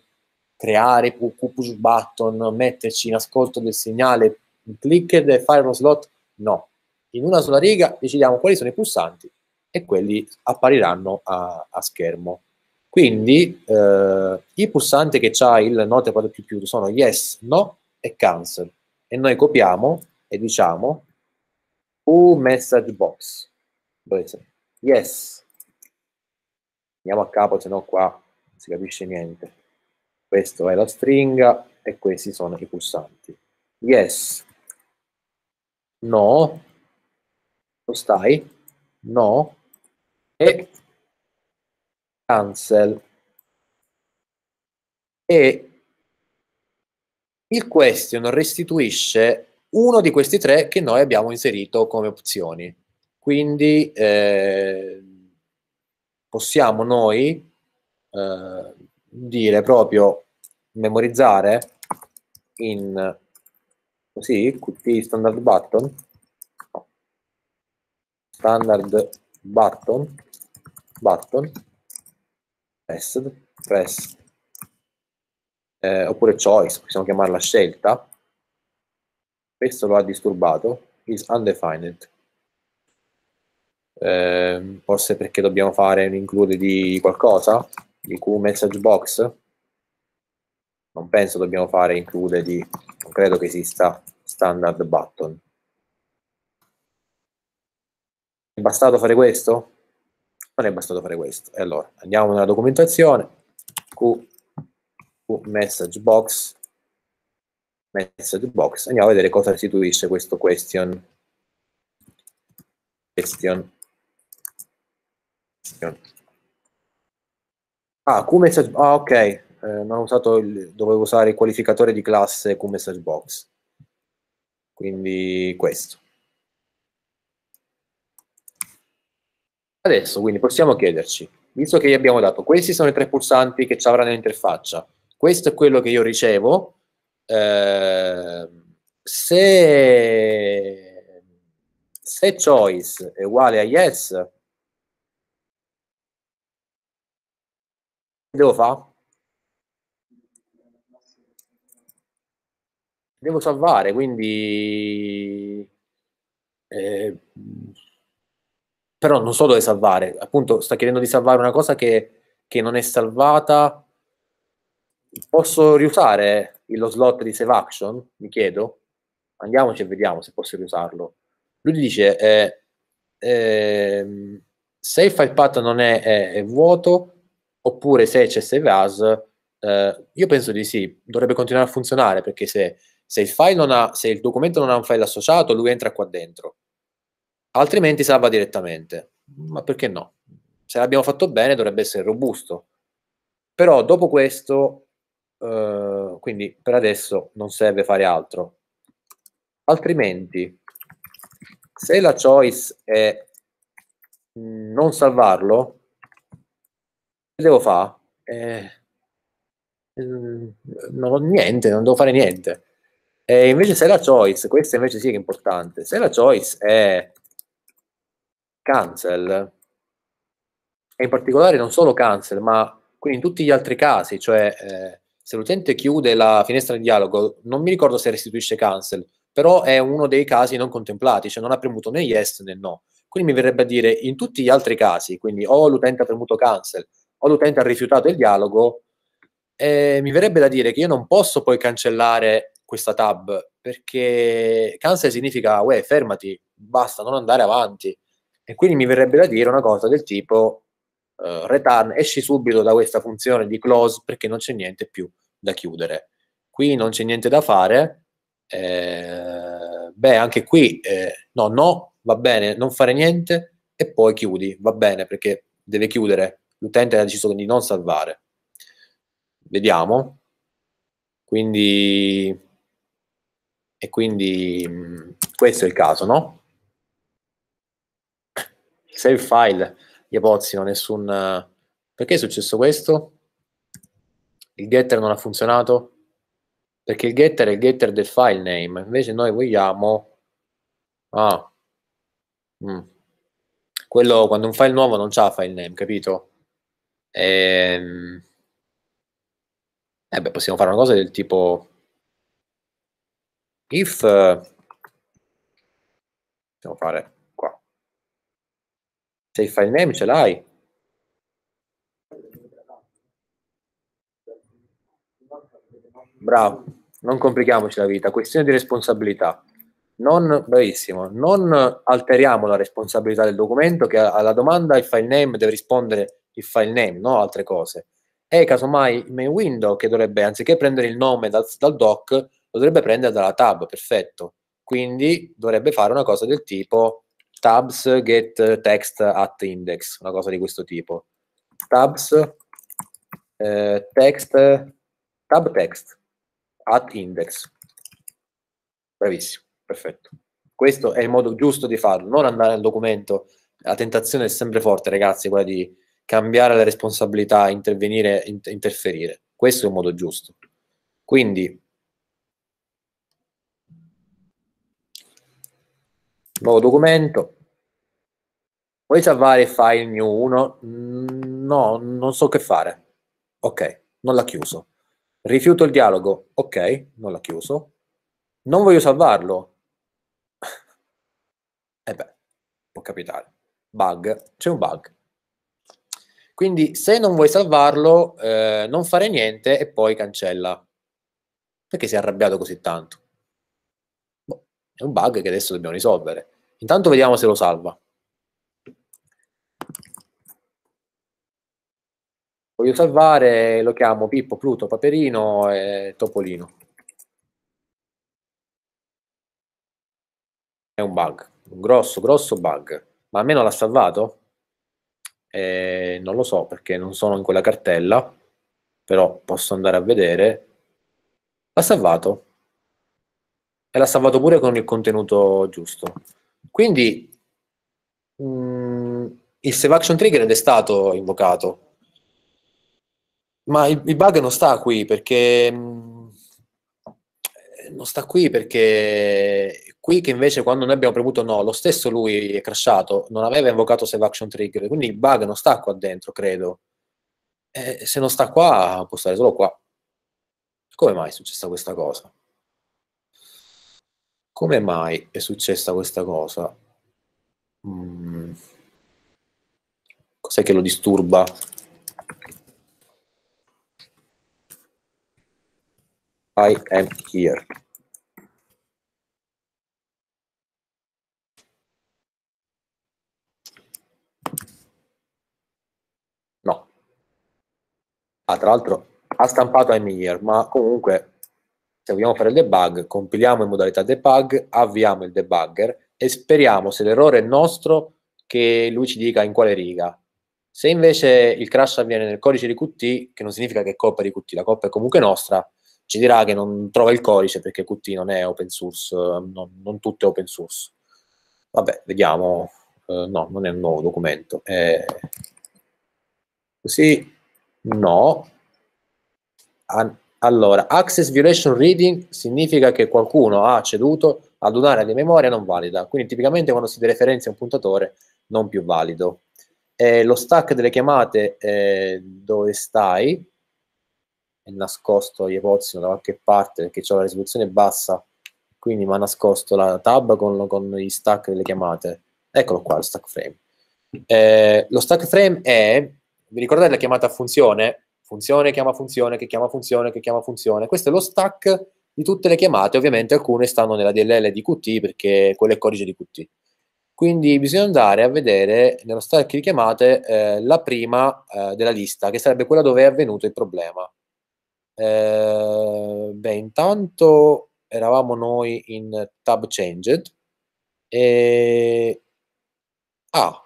creare push button, metterci in ascolto del segnale, click e fare uno slot. No, in una sola riga decidiamo quali sono i pulsanti e quelli appariranno a, a schermo. Quindi eh, i pulsanti che ha il notepad più più sono yes, no e cancel. E noi copiamo e diciamo u message box. Dove sei? Yes. Andiamo a capo, se no qua non si capisce niente. Questa è la stringa e questi sono i pulsanti. Yes. No. Lo stai? No. E cancel. E il question restituisce uno di questi tre che noi abbiamo inserito come opzioni. Quindi eh, possiamo noi eh, dire proprio memorizzare in così, QT standard button standard button, button pressed, press, eh, oppure choice, possiamo chiamarla scelta, questo lo ha disturbato, is undefined. Eh, forse perché dobbiamo fare un include di qualcosa, di QMessageBox, non penso dobbiamo fare include di, non credo che esista standard button. bastato fare questo? Non è bastato fare questo. E allora andiamo nella documentazione, Q, Q message box, message box, andiamo a vedere cosa restituisce questo question. Question. question. Ah, QMessage, ah ok, eh, non ho usato il, dovevo usare il qualificatore di classe QMessage box. Quindi questo. Adesso quindi possiamo chiederci, visto che gli abbiamo dato questi sono i tre pulsanti che ci avranno nell'interfaccia, questo è quello che io ricevo, eh, se, se choice è uguale a yes, devo fare? Devo salvare, quindi... Eh, però non so dove salvare. Appunto, sta chiedendo di salvare una cosa che, che non è salvata. Posso riusare lo slot di save action? Mi chiedo. Andiamoci e vediamo se posso riusarlo. Lui dice: eh, eh, se il file path non è, è, è, vuoto, oppure se c'è save as, eh, io penso di sì, dovrebbe continuare a funzionare perché se, se, il non ha, se il documento non ha un file associato, lui entra qua dentro altrimenti salva direttamente. Ma perché no? Se l'abbiamo fatto bene dovrebbe essere robusto. Però dopo questo, eh, quindi per adesso non serve fare altro. Altrimenti, se la choice è non salvarlo, che devo fare? Eh, mm, non ho niente, non devo fare niente. E invece se la choice, questa invece sì che è importante, se la choice è cancel, e in particolare non solo cancel, ma quindi in tutti gli altri casi, cioè eh, se l'utente chiude la finestra di dialogo, non mi ricordo se restituisce cancel, però è uno dei casi non contemplati, cioè non ha premuto né yes né no. Quindi mi verrebbe a dire in tutti gli altri casi, quindi o l'utente ha premuto cancel o l'utente ha rifiutato il dialogo, eh, mi verrebbe da dire che io non posso poi cancellare questa tab perché cancel significa, uè, fermati, basta, non andare avanti. E quindi mi verrebbe da dire una cosa del tipo uh, return, esci subito da questa funzione di close perché non c'è niente più da chiudere. Qui non c'è niente da fare, eh, beh anche qui eh, no, no, va bene, non fare niente e poi chiudi, va bene perché deve chiudere, l'utente ha deciso di non salvare. Vediamo. Quindi, e quindi mm, questo è il caso, no? save file, gli Iapozio, nessun... Perché è successo questo? Il getter non ha funzionato? Perché il getter è il getter del file name, invece noi vogliamo... Ah. Mm. Quello, quando un file nuovo non c'ha file name, capito? Ehm... Eh beh, possiamo fare una cosa del tipo if eh, possiamo fare se il file name ce l'hai. Bravo, non complichiamoci la vita, questione di responsabilità. Non, bravissimo, non alteriamo la responsabilità del documento che alla domanda il file name deve rispondere il file name, no altre cose. E casomai il main window che dovrebbe, anziché prendere il nome dal, dal doc, lo dovrebbe prendere dalla tab, perfetto. Quindi dovrebbe fare una cosa del tipo tabs get text at index, una cosa di questo tipo. Tabs eh, text tab text at index. Bravissimo, perfetto. Questo è il modo giusto di farlo, non andare al documento. La tentazione è sempre forte, ragazzi, quella di cambiare le responsabilità, intervenire, inter interferire. Questo è il modo giusto. Quindi nuovo documento vuoi salvare file new 1 mm, no non so che fare ok non l'ha chiuso rifiuto il dialogo ok non l'ha chiuso non voglio salvarlo e eh beh può capitare bug c'è un bug quindi se non vuoi salvarlo eh, non fare niente e poi cancella perché si è arrabbiato così tanto è un bug che adesso dobbiamo risolvere. Intanto vediamo se lo salva. Voglio salvare, lo chiamo Pippo, Pluto, Paperino e Topolino. È un bug, un grosso, grosso bug. Ma almeno l'ha salvato? Eh, non lo so perché non sono in quella cartella, però posso andare a vedere. L'ha salvato, e l'ha salvato pure con il contenuto giusto. Quindi mh, mm, il save action trigger è stato invocato, ma il, il, bug non sta qui perché mh, mm, non sta qui perché qui che invece quando noi abbiamo premuto no, lo stesso lui è crashato, non aveva invocato save action trigger, quindi il bug non sta qua dentro, credo. E eh, se non sta qua, può stare solo qua. Come mai è successa questa cosa? come mai è successa questa cosa? Mm. Cos'è che lo disturba? I am here. No. Ah, tra l'altro ha stampato I'm here, ma comunque se vogliamo fare il debug, compiliamo in modalità debug, avviamo il debugger e speriamo se l'errore è nostro che lui ci dica in quale riga. Se invece il crash avviene nel codice di Qt, che non significa che è colpa di Qt, la colpa è comunque nostra, ci dirà che non trova il codice perché Qt non è open source, non, non tutto è open source. Vabbè, vediamo. Uh, no, non è un nuovo documento. Eh, così, no. An allora, access violation reading significa che qualcuno ha ceduto ad un'area di memoria non valida, quindi tipicamente quando si dereferenzia un puntatore non più valido. Eh, lo stack delle chiamate eh, dove stai, è nascosto Iepozzino da qualche parte perché ho la risoluzione bassa, quindi mi ha nascosto la tab con, con, gli stack delle chiamate. Eccolo qua, lo stack frame. Eh, lo stack frame è, vi ricordate la chiamata a funzione? funzione chiama funzione, che chiama funzione, che chiama funzione. Questo è lo stack di tutte le chiamate, ovviamente alcune stanno nella DLL di Qt perché quello è il codice di Qt. Quindi bisogna andare a vedere nello stack di chiamate eh, la prima eh, della lista, che sarebbe quella dove è avvenuto il problema. Eh, beh, intanto eravamo noi in tab changed e... Ah,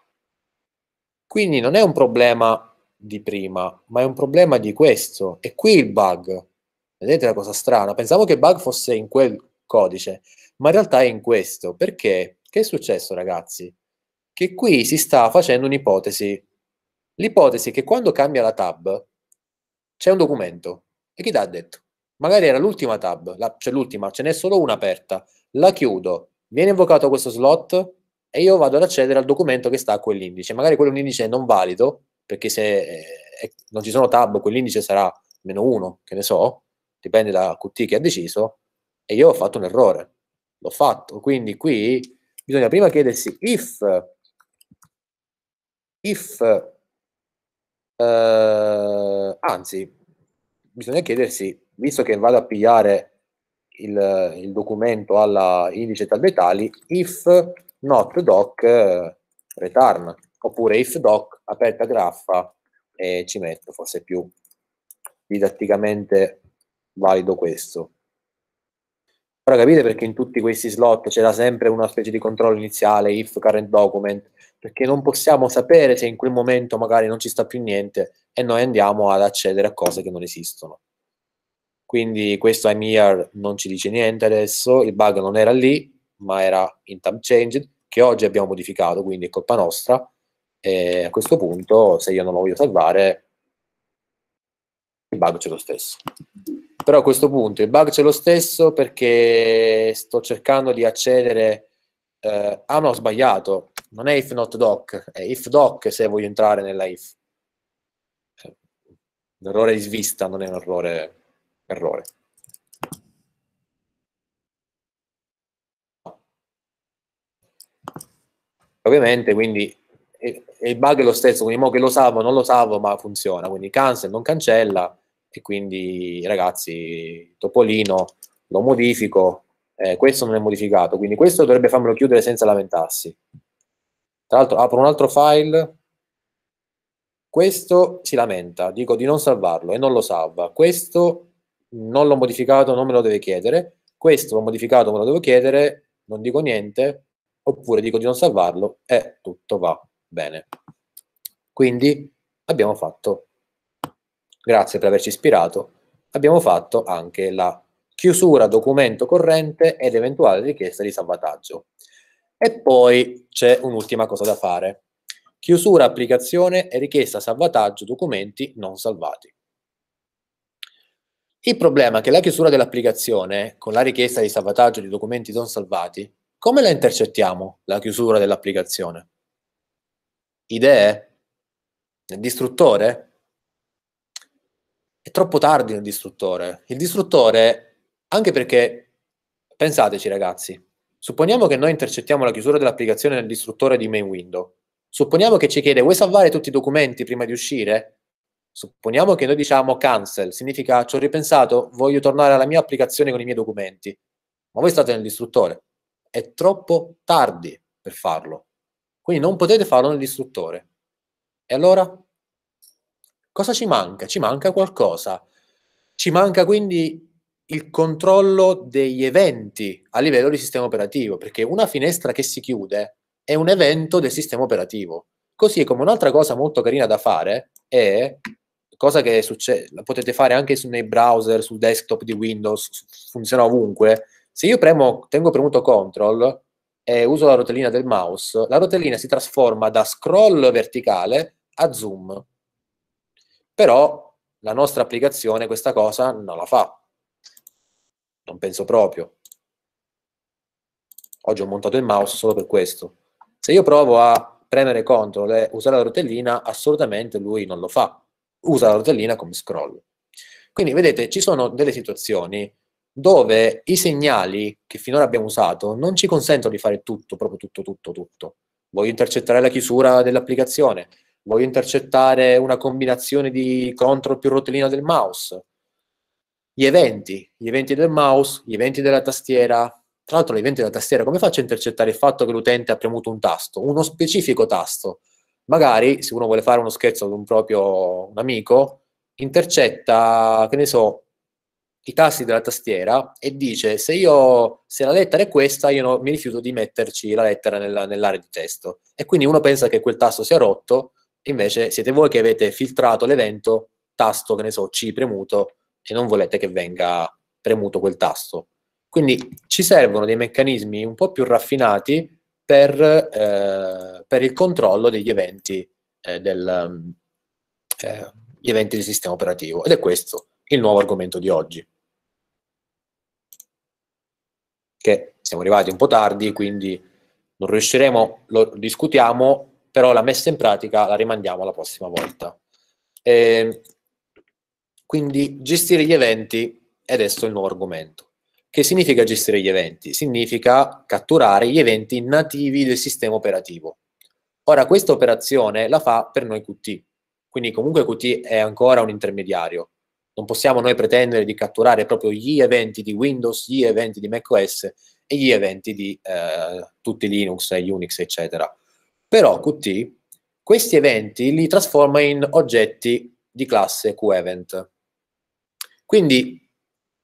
quindi non è un problema di prima, ma è un problema di questo. E qui il bug. Vedete la cosa strana? Pensavo che il bug fosse in quel codice, ma in realtà è in questo. Perché? Che è successo, ragazzi? Che qui si sta facendo un'ipotesi. L'ipotesi è che quando cambia la tab c'è un documento. E chi l'ha detto? Magari era l'ultima tab, la, cioè l'ultima, ce n'è solo una aperta. La chiudo, viene invocato questo slot e io vado ad accedere al documento che sta a quell'indice. Magari quello è un indice non valido, perché se eh, non ci sono tab, quell'indice sarà meno 1, che ne so, dipende da QT che ha deciso, e io ho fatto un errore, l'ho fatto. Quindi qui bisogna prima chiedersi if, if eh, anzi, bisogna chiedersi, visto che vado a pigliare il, il documento all'indice tal dei tali, if not doc eh, return oppure if doc, aperta graffa e ci metto forse più didatticamente valido questo. Ora capite perché in tutti questi slot c'era sempre una specie di controllo iniziale, if current document, perché non possiamo sapere se in quel momento magari non ci sta più niente e noi andiamo ad accedere a cose che non esistono. Quindi questo I'm here non ci dice niente adesso, il bug non era lì, ma era in time changed, che oggi abbiamo modificato, quindi è colpa nostra, e a questo punto, se io non lo voglio salvare, il bug c'è lo stesso. Però a questo punto il bug c'è lo stesso perché sto cercando di accedere... Eh, ah no, ho sbagliato, non è if not doc, è if doc se voglio entrare nella if. Eh, l'errore di svista non è un errore. errore. Ovviamente, quindi e il bug è lo stesso, quindi mo che lo salvo, non lo salvo, ma funziona, quindi cancel, non cancella, e quindi ragazzi, Topolino, lo modifico, eh, questo non è modificato, quindi questo dovrebbe farmelo chiudere senza lamentarsi. Tra l'altro apro un altro file, questo si lamenta, dico di non salvarlo e non lo salva, questo non l'ho modificato, non me lo deve chiedere, questo l'ho modificato, me lo devo chiedere, non dico niente, oppure dico di non salvarlo e tutto va. Bene, quindi abbiamo fatto, grazie per averci ispirato, abbiamo fatto anche la chiusura documento corrente ed eventuale richiesta di salvataggio. E poi c'è un'ultima cosa da fare. Chiusura applicazione e richiesta salvataggio documenti non salvati. Il problema è che la chiusura dell'applicazione con la richiesta di salvataggio di documenti non salvati, come la intercettiamo la chiusura dell'applicazione? idee nel distruttore? È troppo tardi nel distruttore. Il distruttore, anche perché, pensateci ragazzi, supponiamo che noi intercettiamo la chiusura dell'applicazione nel distruttore di main window. Supponiamo che ci chiede vuoi salvare tutti i documenti prima di uscire? Supponiamo che noi diciamo cancel, significa ci ho ripensato, voglio tornare alla mia applicazione con i miei documenti. Ma voi state nel distruttore. È troppo tardi per farlo. Quindi non potete farlo nell'istruttore. E allora? Cosa ci manca? Ci manca qualcosa. Ci manca quindi il controllo degli eventi a livello di sistema operativo, perché una finestra che si chiude è un evento del sistema operativo. Così come un'altra cosa molto carina da fare è, cosa che succede, potete fare anche su, nei browser, sul desktop di Windows, funziona ovunque, se io premo, tengo premuto control, e eh, uso la rotellina del mouse, la rotellina si trasforma da scroll verticale a zoom. Però la nostra applicazione questa cosa non la fa. Non penso proprio. Oggi ho montato il mouse solo per questo. Se io provo a premere CTRL e usare la rotellina, assolutamente lui non lo fa. Usa la rotellina come scroll. Quindi vedete, ci sono delle situazioni dove i segnali che finora abbiamo usato non ci consentono di fare tutto, proprio tutto, tutto, tutto. Voglio intercettare la chiusura dell'applicazione, voglio intercettare una combinazione di control più rotellina del mouse, gli eventi, gli eventi del mouse, gli eventi della tastiera. Tra l'altro, gli eventi della tastiera, come faccio a intercettare il fatto che l'utente ha premuto un tasto, uno specifico tasto? Magari, se uno vuole fare uno scherzo ad un proprio un amico, intercetta, che ne so, i tasti della tastiera e dice se, io, se la lettera è questa io no, mi rifiuto di metterci la lettera nella, nell'area di testo e quindi uno pensa che quel tasto sia rotto invece siete voi che avete filtrato l'evento tasto che ne so C premuto e non volete che venga premuto quel tasto quindi ci servono dei meccanismi un po' più raffinati per, eh, per il controllo degli eventi, eh, del, eh, eventi del sistema operativo ed è questo il nuovo argomento di oggi. che siamo arrivati un po' tardi, quindi non riusciremo, lo discutiamo, però la messa in pratica la rimandiamo alla prossima volta. E ehm, quindi gestire gli eventi è adesso il nuovo argomento. Che significa gestire gli eventi? Significa catturare gli eventi nativi del sistema operativo. Ora, questa operazione la fa per noi Qt, quindi comunque Qt è ancora un intermediario, non possiamo noi pretendere di catturare proprio gli eventi di Windows, gli eventi di macOS e gli eventi di eh, tutti Linux Unix, eccetera. Però Qt questi eventi li trasforma in oggetti di classe QEvent. Quindi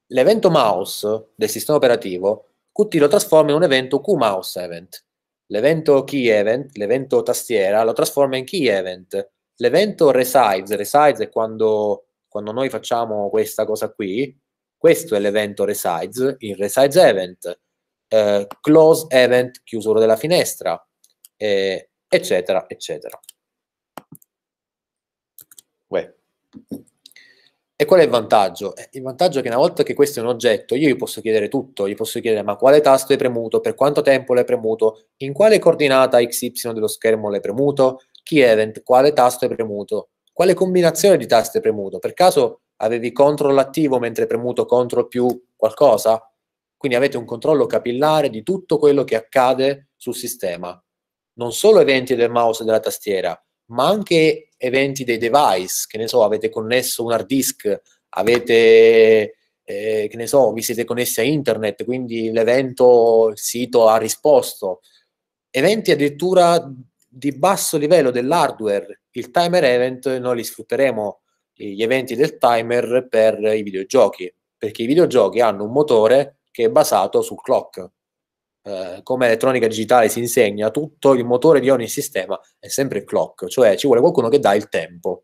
l'evento mouse del sistema operativo Qt lo trasforma in un evento QMouseEvent. L'evento keyEvent, l'evento tastiera, lo trasforma in keyEvent. L'evento resize, resize è quando quando noi facciamo questa cosa qui, questo è l'evento resize, il resize event, eh, close event, chiusura della finestra, eh, eccetera, eccetera. Uè. E qual è il vantaggio? Eh, il vantaggio è che una volta che questo è un oggetto, io gli posso chiedere tutto, gli posso chiedere ma quale tasto hai premuto, per quanto tempo l'hai premuto, in quale coordinata XY dello schermo l'hai premuto, key event, quale tasto hai premuto, quale combinazione di taste premuto? Per caso avevi control attivo mentre premuto control più qualcosa? Quindi avete un controllo capillare di tutto quello che accade sul sistema, non solo eventi del mouse e della tastiera, ma anche eventi dei device, che ne so, avete connesso un hard disk, avete eh, che ne so, vi siete connessi a internet, quindi l'evento, il sito ha risposto. Eventi addirittura di basso livello dell'hardware il timer event noi li sfrutteremo eh, gli eventi del timer per i videogiochi, perché i videogiochi hanno un motore che è basato sul clock. Eh, come elettronica digitale si insegna, tutto il motore di ogni sistema è sempre il clock, cioè ci vuole qualcuno che dà il tempo.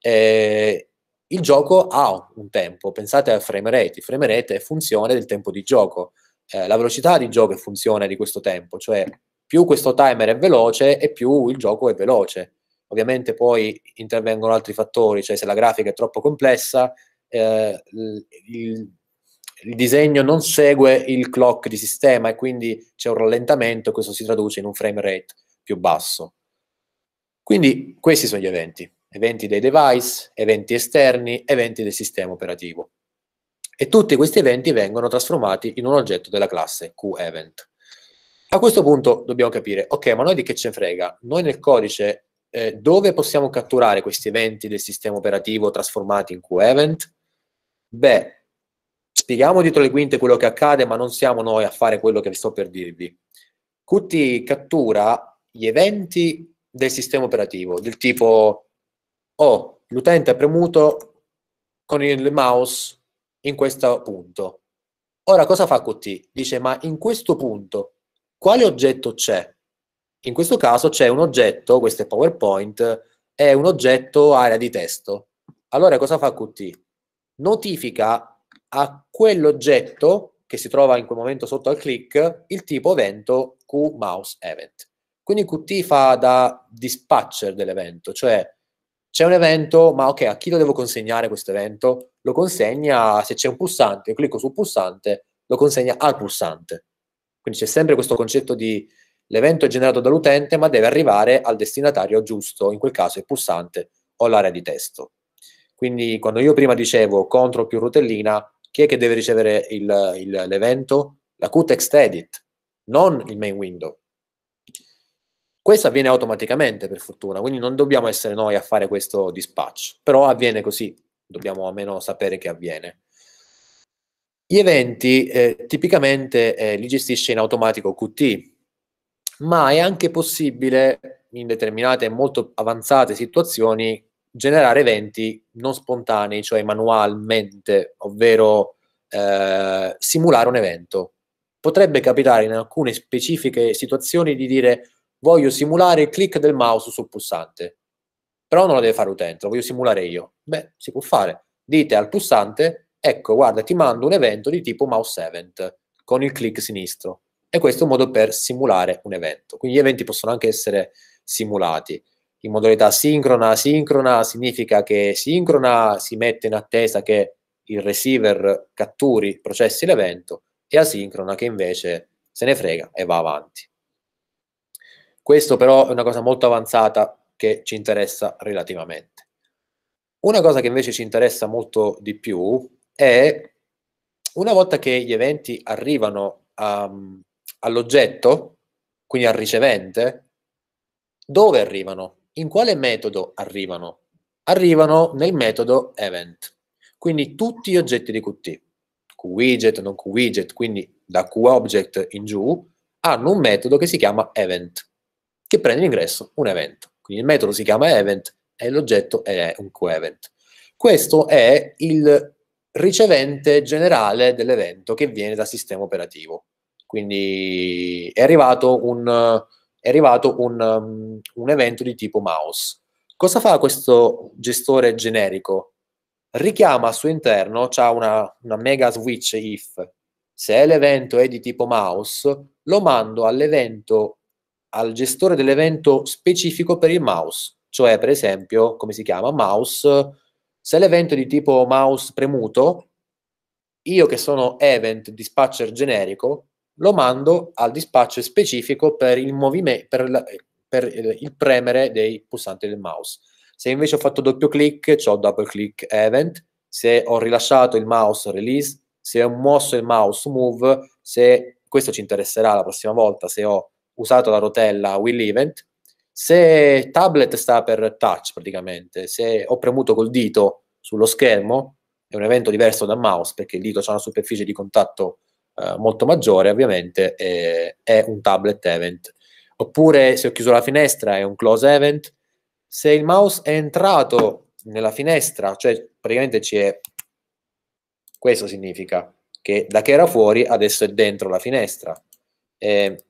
Eh, il gioco ha un tempo, pensate a frame rate, il frame rate è funzione del tempo di gioco, eh, la velocità di gioco è funzione di questo tempo, cioè più questo timer è veloce e più il gioco è veloce. Ovviamente poi intervengono altri fattori, cioè se la grafica è troppo complessa, eh, il, il disegno non segue il clock di sistema e quindi c'è un rallentamento questo si traduce in un frame rate più basso. Quindi questi sono gli eventi, eventi dei device, eventi esterni, eventi del sistema operativo. E tutti questi eventi vengono trasformati in un oggetto della classe QEvent. A questo punto dobbiamo capire, ok, ma noi di che ce frega? Noi nel codice eh, dove possiamo catturare questi eventi del sistema operativo trasformati in Q-Event? Beh, spieghiamo dietro le quinte quello che accade, ma non siamo noi a fare quello che vi sto per dirvi. Qt cattura gli eventi del sistema operativo, del tipo, oh, l'utente ha premuto con il mouse in questo punto. Ora cosa fa Qt? Dice, ma in questo punto quale oggetto c'è? In questo caso c'è un oggetto, questo è PowerPoint, è un oggetto area di testo. Allora cosa fa Qt? Notifica a quell'oggetto che si trova in quel momento sotto al click il tipo evento QMouseEvent. Quindi Qt fa da dispatcher dell'evento, cioè c'è un evento, ma ok, a chi lo devo consegnare questo evento? Lo consegna, se c'è un pulsante, io clicco sul pulsante, lo consegna al pulsante. Quindi c'è sempre questo concetto di L'evento è generato dall'utente ma deve arrivare al destinatario giusto, in quel caso il pulsante o l'area di testo. Quindi quando io prima dicevo control più rotellina, chi è che deve ricevere il, il, l'evento? La Qtext Edit, non il main window. Questo avviene automaticamente per fortuna, quindi non dobbiamo essere noi a fare questo dispatch, però avviene così, dobbiamo almeno sapere che avviene. Gli eventi eh, tipicamente eh, li gestisce in automatico Qt, ma è anche possibile in determinate molto avanzate situazioni generare eventi non spontanei, cioè manualmente, ovvero eh, simulare un evento. Potrebbe capitare in alcune specifiche situazioni di dire voglio simulare il click del mouse sul pulsante, però non lo deve fare l'utente, lo voglio simulare io. Beh, si può fare. Dite al pulsante, ecco, guarda, ti mando un evento di tipo mouse event con il click sinistro. E questo è un modo per simulare un evento. Quindi gli eventi possono anche essere simulati in modalità sincrona. Sincrona significa che sincrona si mette in attesa che il receiver catturi, processi l'evento, e asincrona che invece se ne frega e va avanti. Questo però è una cosa molto avanzata che ci interessa relativamente. Una cosa che invece ci interessa molto di più è una volta che gli eventi arrivano a, all'oggetto, quindi al ricevente, dove arrivano? In quale metodo arrivano? Arrivano nel metodo event, quindi tutti gli oggetti di Qt, QWidget, non QWidget, quindi da QObject in giù, hanno un metodo che si chiama event, che prende in ingresso un evento. Quindi il metodo si chiama event e l'oggetto è un QEvent. Questo è il ricevente generale dell'evento che viene dal sistema operativo. Quindi è arrivato un, è arrivato un, um, un evento di tipo mouse. Cosa fa questo gestore generico? Richiama al suo interno, c'è una, una mega switch if. Se l'evento è di tipo mouse, lo mando all'evento, al gestore dell'evento specifico per il mouse. Cioè, per esempio, come si chiama? Mouse. Se l'evento è di tipo mouse premuto, io che sono event dispatcher generico, lo mando al dispaccio specifico per il, movime- per la, eh, per il premere dei pulsanti del mouse. Se invece ho fatto doppio clic, ho double click event. Se ho rilasciato il mouse release, se ho mosso il mouse move, se questo ci interesserà la prossima volta, se ho usato la rotella will event. Se tablet sta per touch praticamente, se ho premuto col dito sullo schermo, è un evento diverso da mouse perché il dito ha una superficie di contatto eh, molto maggiore, ovviamente eh, è un tablet event. Oppure se ho chiuso la finestra è un close event. Se il mouse è entrato nella finestra, cioè praticamente ci è... Questo significa che da che era fuori adesso è dentro la finestra. Eh,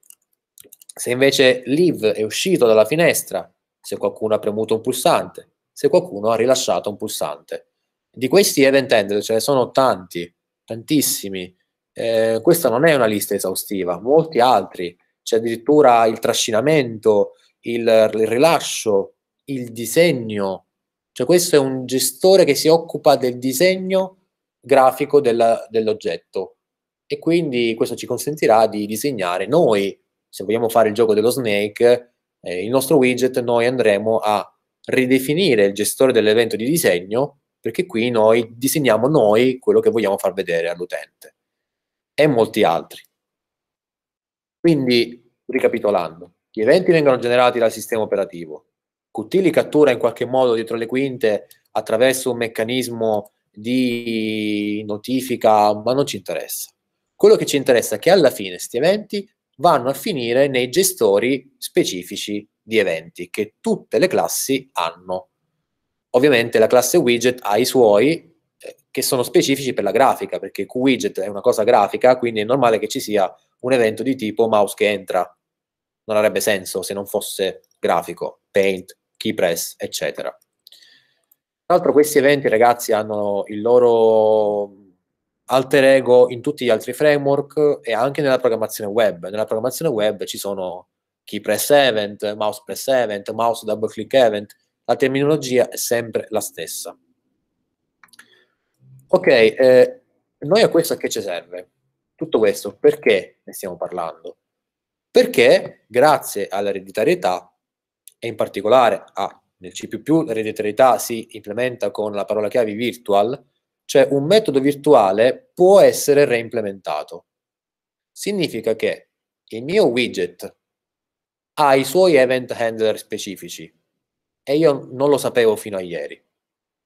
se invece leave è uscito dalla finestra, se qualcuno ha premuto un pulsante, se qualcuno ha rilasciato un pulsante. Di questi event handler ce ne sono tanti, tantissimi. Eh, questa non è una lista esaustiva, molti altri, c'è addirittura il trascinamento, il, il rilascio, il disegno, cioè questo è un gestore che si occupa del disegno grafico della, dell'oggetto e quindi questo ci consentirà di disegnare noi, se vogliamo fare il gioco dello snake, eh, il nostro widget, noi andremo a ridefinire il gestore dell'evento di disegno perché qui noi disegniamo noi quello che vogliamo far vedere all'utente e molti altri. Quindi, ricapitolando, gli eventi vengono generati dal sistema operativo. Qt li cattura in qualche modo dietro le quinte attraverso un meccanismo di notifica, ma non ci interessa. Quello che ci interessa è che alla fine questi eventi vanno a finire nei gestori specifici di eventi che tutte le classi hanno. Ovviamente la classe widget ha i suoi, che sono specifici per la grafica, perché QWidget è una cosa grafica, quindi è normale che ci sia un evento di tipo mouse che entra. Non avrebbe senso se non fosse grafico, paint, keypress, eccetera. Tra l'altro questi eventi, ragazzi, hanno il loro alter ego in tutti gli altri framework e anche nella programmazione web. Nella programmazione web ci sono keypress event, mouse press event, mouse double click event. La terminologia è sempre la stessa. Ok, eh, noi a questo a che ci serve? Tutto questo perché ne stiamo parlando? Perché grazie all'ereditarietà e in particolare ah, nel C++ l'ereditarietà si implementa con la parola chiave virtual, cioè un metodo virtuale può essere reimplementato. Significa che il mio widget ha i suoi event handler specifici e io non lo sapevo fino a ieri.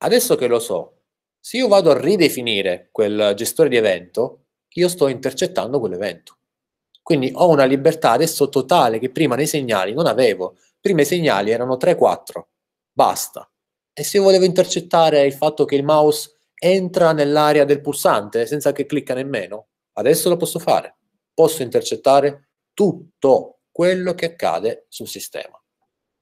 Adesso che lo so, se io vado a ridefinire quel gestore di evento, io sto intercettando quell'evento. Quindi ho una libertà adesso totale che prima nei segnali non avevo. Prima i segnali erano 3-4, basta. E se io volevo intercettare il fatto che il mouse entra nell'area del pulsante senza che clicca nemmeno, adesso lo posso fare. Posso intercettare tutto quello che accade sul sistema.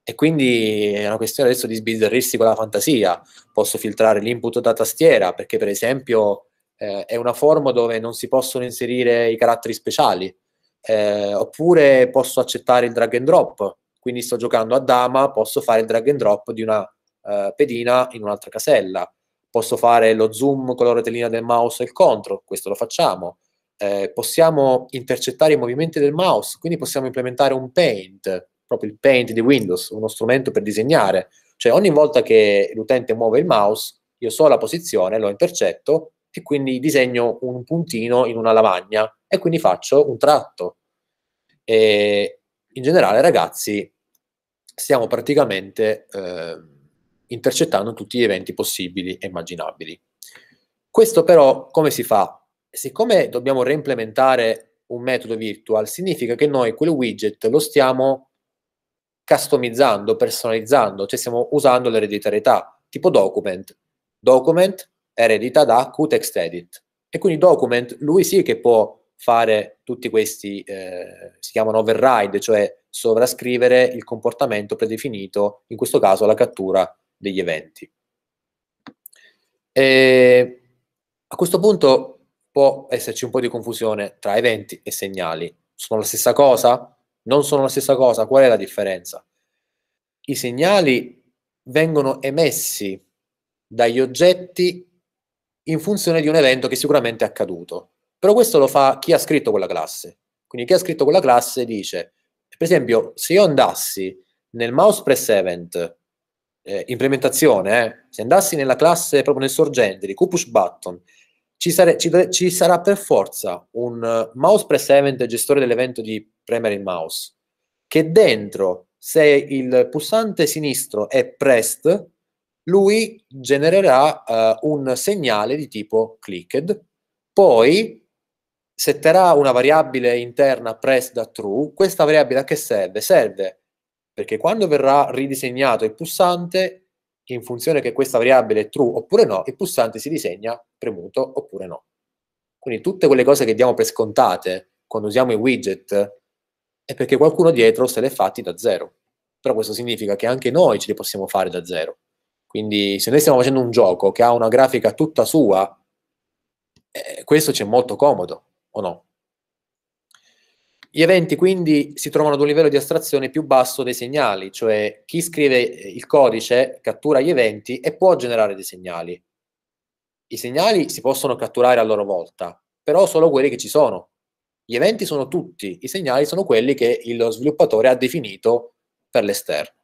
E quindi è una questione adesso di sbizzarrirsi con la fantasia. Posso filtrare l'input da tastiera, perché per esempio eh, è una forma dove non si possono inserire i caratteri speciali. Eh, oppure posso accettare il drag and drop, quindi sto giocando a dama, posso fare il drag and drop di una eh, pedina in un'altra casella. Posso fare lo zoom con la rotellina del mouse e il control, questo lo facciamo. Eh, possiamo intercettare i movimenti del mouse, quindi possiamo implementare un paint proprio il paint di Windows, uno strumento per disegnare. Cioè ogni volta che l'utente muove il mouse, io so la posizione, lo intercetto e quindi disegno un puntino in una lavagna e quindi faccio un tratto. E in generale, ragazzi, stiamo praticamente eh, intercettando tutti gli eventi possibili e immaginabili. Questo però come si fa? Siccome dobbiamo reimplementare un metodo virtual, significa che noi quel widget lo stiamo customizzando, personalizzando, cioè stiamo usando l'ereditarietà, tipo document. Document eredita da Qtext Edit. E quindi document, lui sì che può fare tutti questi, eh, si chiamano override, cioè sovrascrivere il comportamento predefinito, in questo caso la cattura degli eventi. E a questo punto può esserci un po' di confusione tra eventi e segnali. Sono la stessa cosa? non sono la stessa cosa, qual è la differenza? I segnali vengono emessi dagli oggetti in funzione di un evento che sicuramente è accaduto. Però questo lo fa chi ha scritto quella classe. Quindi chi ha scritto quella classe dice, per esempio, se io andassi nel mouse press event, eh, implementazione, eh, se andassi nella classe proprio nel sorgente di q button, ci, sare- ci, ci sarà per forza un eh, mouse press event gestore dell'evento di premere il mouse, che dentro, se il pulsante sinistro è pressed, lui genererà eh, un segnale di tipo clicked, poi setterà una variabile interna pressed a true, questa variabile a che serve? Serve perché quando verrà ridisegnato il pulsante, in funzione che questa variabile è true oppure no, il pulsante si disegna premuto oppure no. Quindi tutte quelle cose che diamo per scontate quando usiamo i widget è perché qualcuno dietro se l'è fatti da zero. Però questo significa che anche noi ce li possiamo fare da zero. Quindi se noi stiamo facendo un gioco che ha una grafica tutta sua, eh, questo ci è molto comodo, o no? Gli eventi quindi si trovano ad un livello di astrazione più basso dei segnali, cioè chi scrive il codice cattura gli eventi e può generare dei segnali. I segnali si possono catturare a loro volta, però solo quelli che ci sono. Gli eventi sono tutti, i segnali sono quelli che lo sviluppatore ha definito per l'esterno.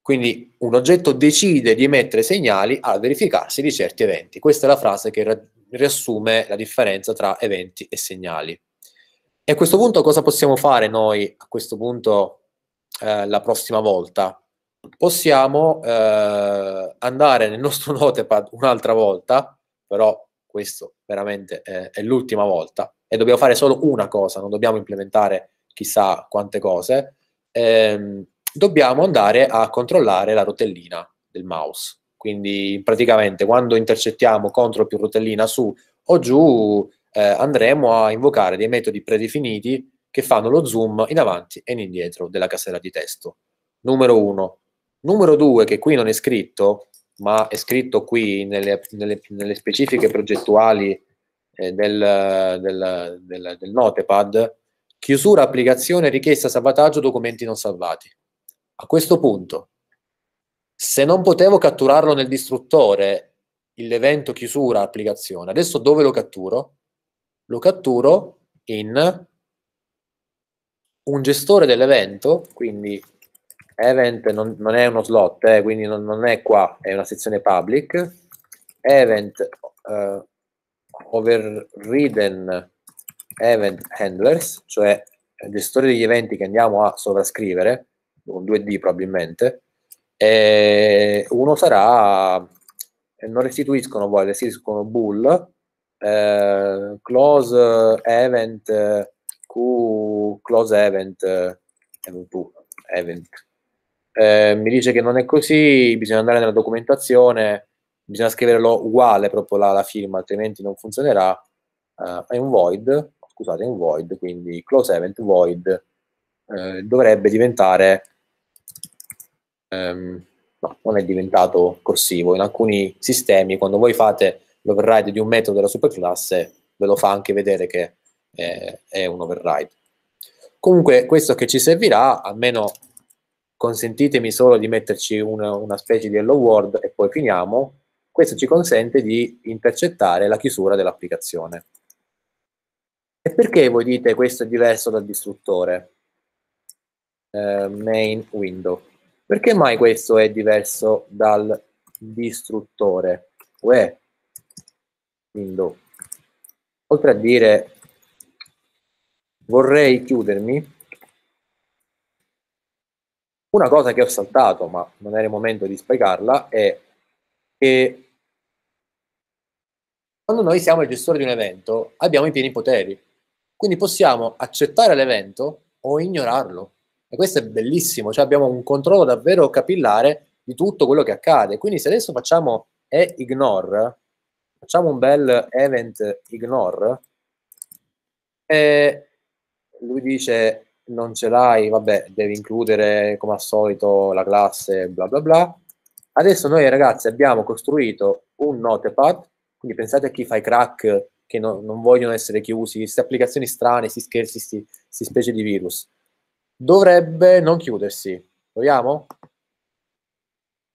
Quindi un oggetto decide di emettere segnali al verificarsi di certi eventi. Questa è la frase che riassume la differenza tra eventi e segnali. E a questo punto cosa possiamo fare noi, a questo punto, eh, la prossima volta? Possiamo eh, andare nel nostro notepad un'altra volta, però questo veramente è, è l'ultima volta, e dobbiamo fare solo una cosa, non dobbiamo implementare chissà quante cose, ehm, dobbiamo andare a controllare la rotellina del mouse. Quindi praticamente quando intercettiamo CTRL più rotellina su o giù, eh, andremo a invocare dei metodi predefiniti che fanno lo zoom in avanti e in indietro della casella di testo. Numero 1. Numero 2, che qui non è scritto, ma è scritto qui nelle, nelle, nelle specifiche progettuali eh, del, del, del, del notepad, chiusura applicazione, richiesta salvataggio, documenti non salvati. A questo punto, se non potevo catturarlo nel distruttore, l'evento chiusura applicazione, adesso dove lo catturo? Lo catturo in un gestore dell'evento, quindi event non, non è uno slot, eh, quindi non, non, è qua, è una sezione public, event eh, overridden event handlers, cioè gestori degli eventi che andiamo a sovrascrivere, con 2D probabilmente, e uno sarà, eh, non restituiscono poi, restituiscono bool, eh, close event, q, close event, event, eh, event. Eh, mi dice che non è così, bisogna andare nella documentazione, bisogna scriverlo uguale proprio la, la firma, altrimenti non funzionerà, uh, è un void, scusate, è un void, quindi close event void eh, dovrebbe diventare, um, no, non è diventato corsivo, in alcuni sistemi quando voi fate l'override di un metodo della superclasse ve lo fa anche vedere che è, eh, è un override. Comunque questo che ci servirà, almeno consentitemi solo di metterci una, una specie di hello world e poi finiamo, questo ci consente di intercettare la chiusura dell'applicazione. E perché voi dite questo è diverso dal distruttore? Eh, main window. Perché mai questo è diverso dal distruttore? Uè, window. Oltre a dire vorrei chiudermi, una cosa che ho saltato, ma non era il momento di spiegarla, è che quando noi siamo il gestore di un evento, abbiamo i pieni poteri. Quindi possiamo accettare l'evento o ignorarlo. E questo è bellissimo, cioè abbiamo un controllo davvero capillare di tutto quello che accade. Quindi se adesso facciamo e ignore, facciamo un bel event ignore, e lui dice non ce l'hai, vabbè, devi includere come al solito la classe, bla bla bla. Adesso noi ragazzi abbiamo costruito un notepad quindi pensate a chi fa i crack che no, non vogliono essere chiusi, queste applicazioni strane, si scherzi, queste specie di virus. Dovrebbe non chiudersi. Proviamo?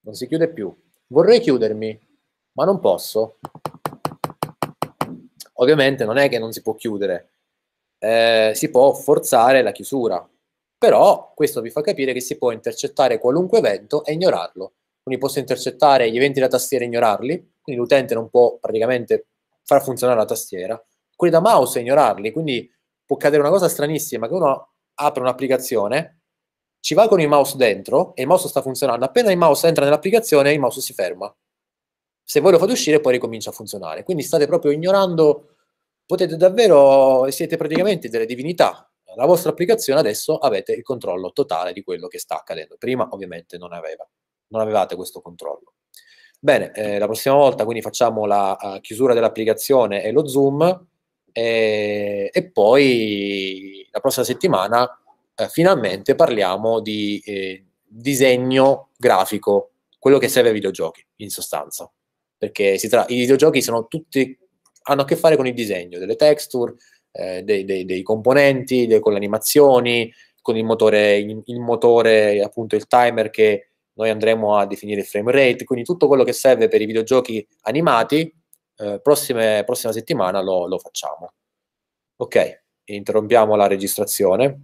Non si chiude più. Vorrei chiudermi, ma non posso. Ovviamente non è che non si può chiudere, eh, si può forzare la chiusura, però questo vi fa capire che si può intercettare qualunque evento e ignorarlo quindi posso intercettare gli eventi della tastiera e ignorarli, quindi l'utente non può praticamente far funzionare la tastiera, quelli da mouse e ignorarli, quindi può cadere una cosa stranissima che uno apre un'applicazione, ci va con il mouse dentro e il mouse sta funzionando, appena il mouse entra nell'applicazione il mouse si ferma. Se voi lo fate uscire poi ricomincia a funzionare, quindi state proprio ignorando, potete davvero, siete praticamente delle divinità, la vostra applicazione adesso avete il controllo totale di quello che sta accadendo, prima ovviamente non aveva non avevate questo controllo. Bene, eh, la prossima volta quindi facciamo la uh, chiusura dell'applicazione e lo zoom e, e poi la prossima settimana eh, finalmente parliamo di eh, disegno grafico, quello che serve ai videogiochi in sostanza, perché tra- i videogiochi sono tutti, hanno a che fare con il disegno delle texture, eh, dei, dei, dei, componenti, de- con le animazioni, con il motore, il, il motore appunto il timer che noi andremo a definire il frame rate, quindi tutto quello che serve per i videogiochi animati, eh, prossime, prossima settimana lo, lo facciamo. Ok, interrompiamo la registrazione.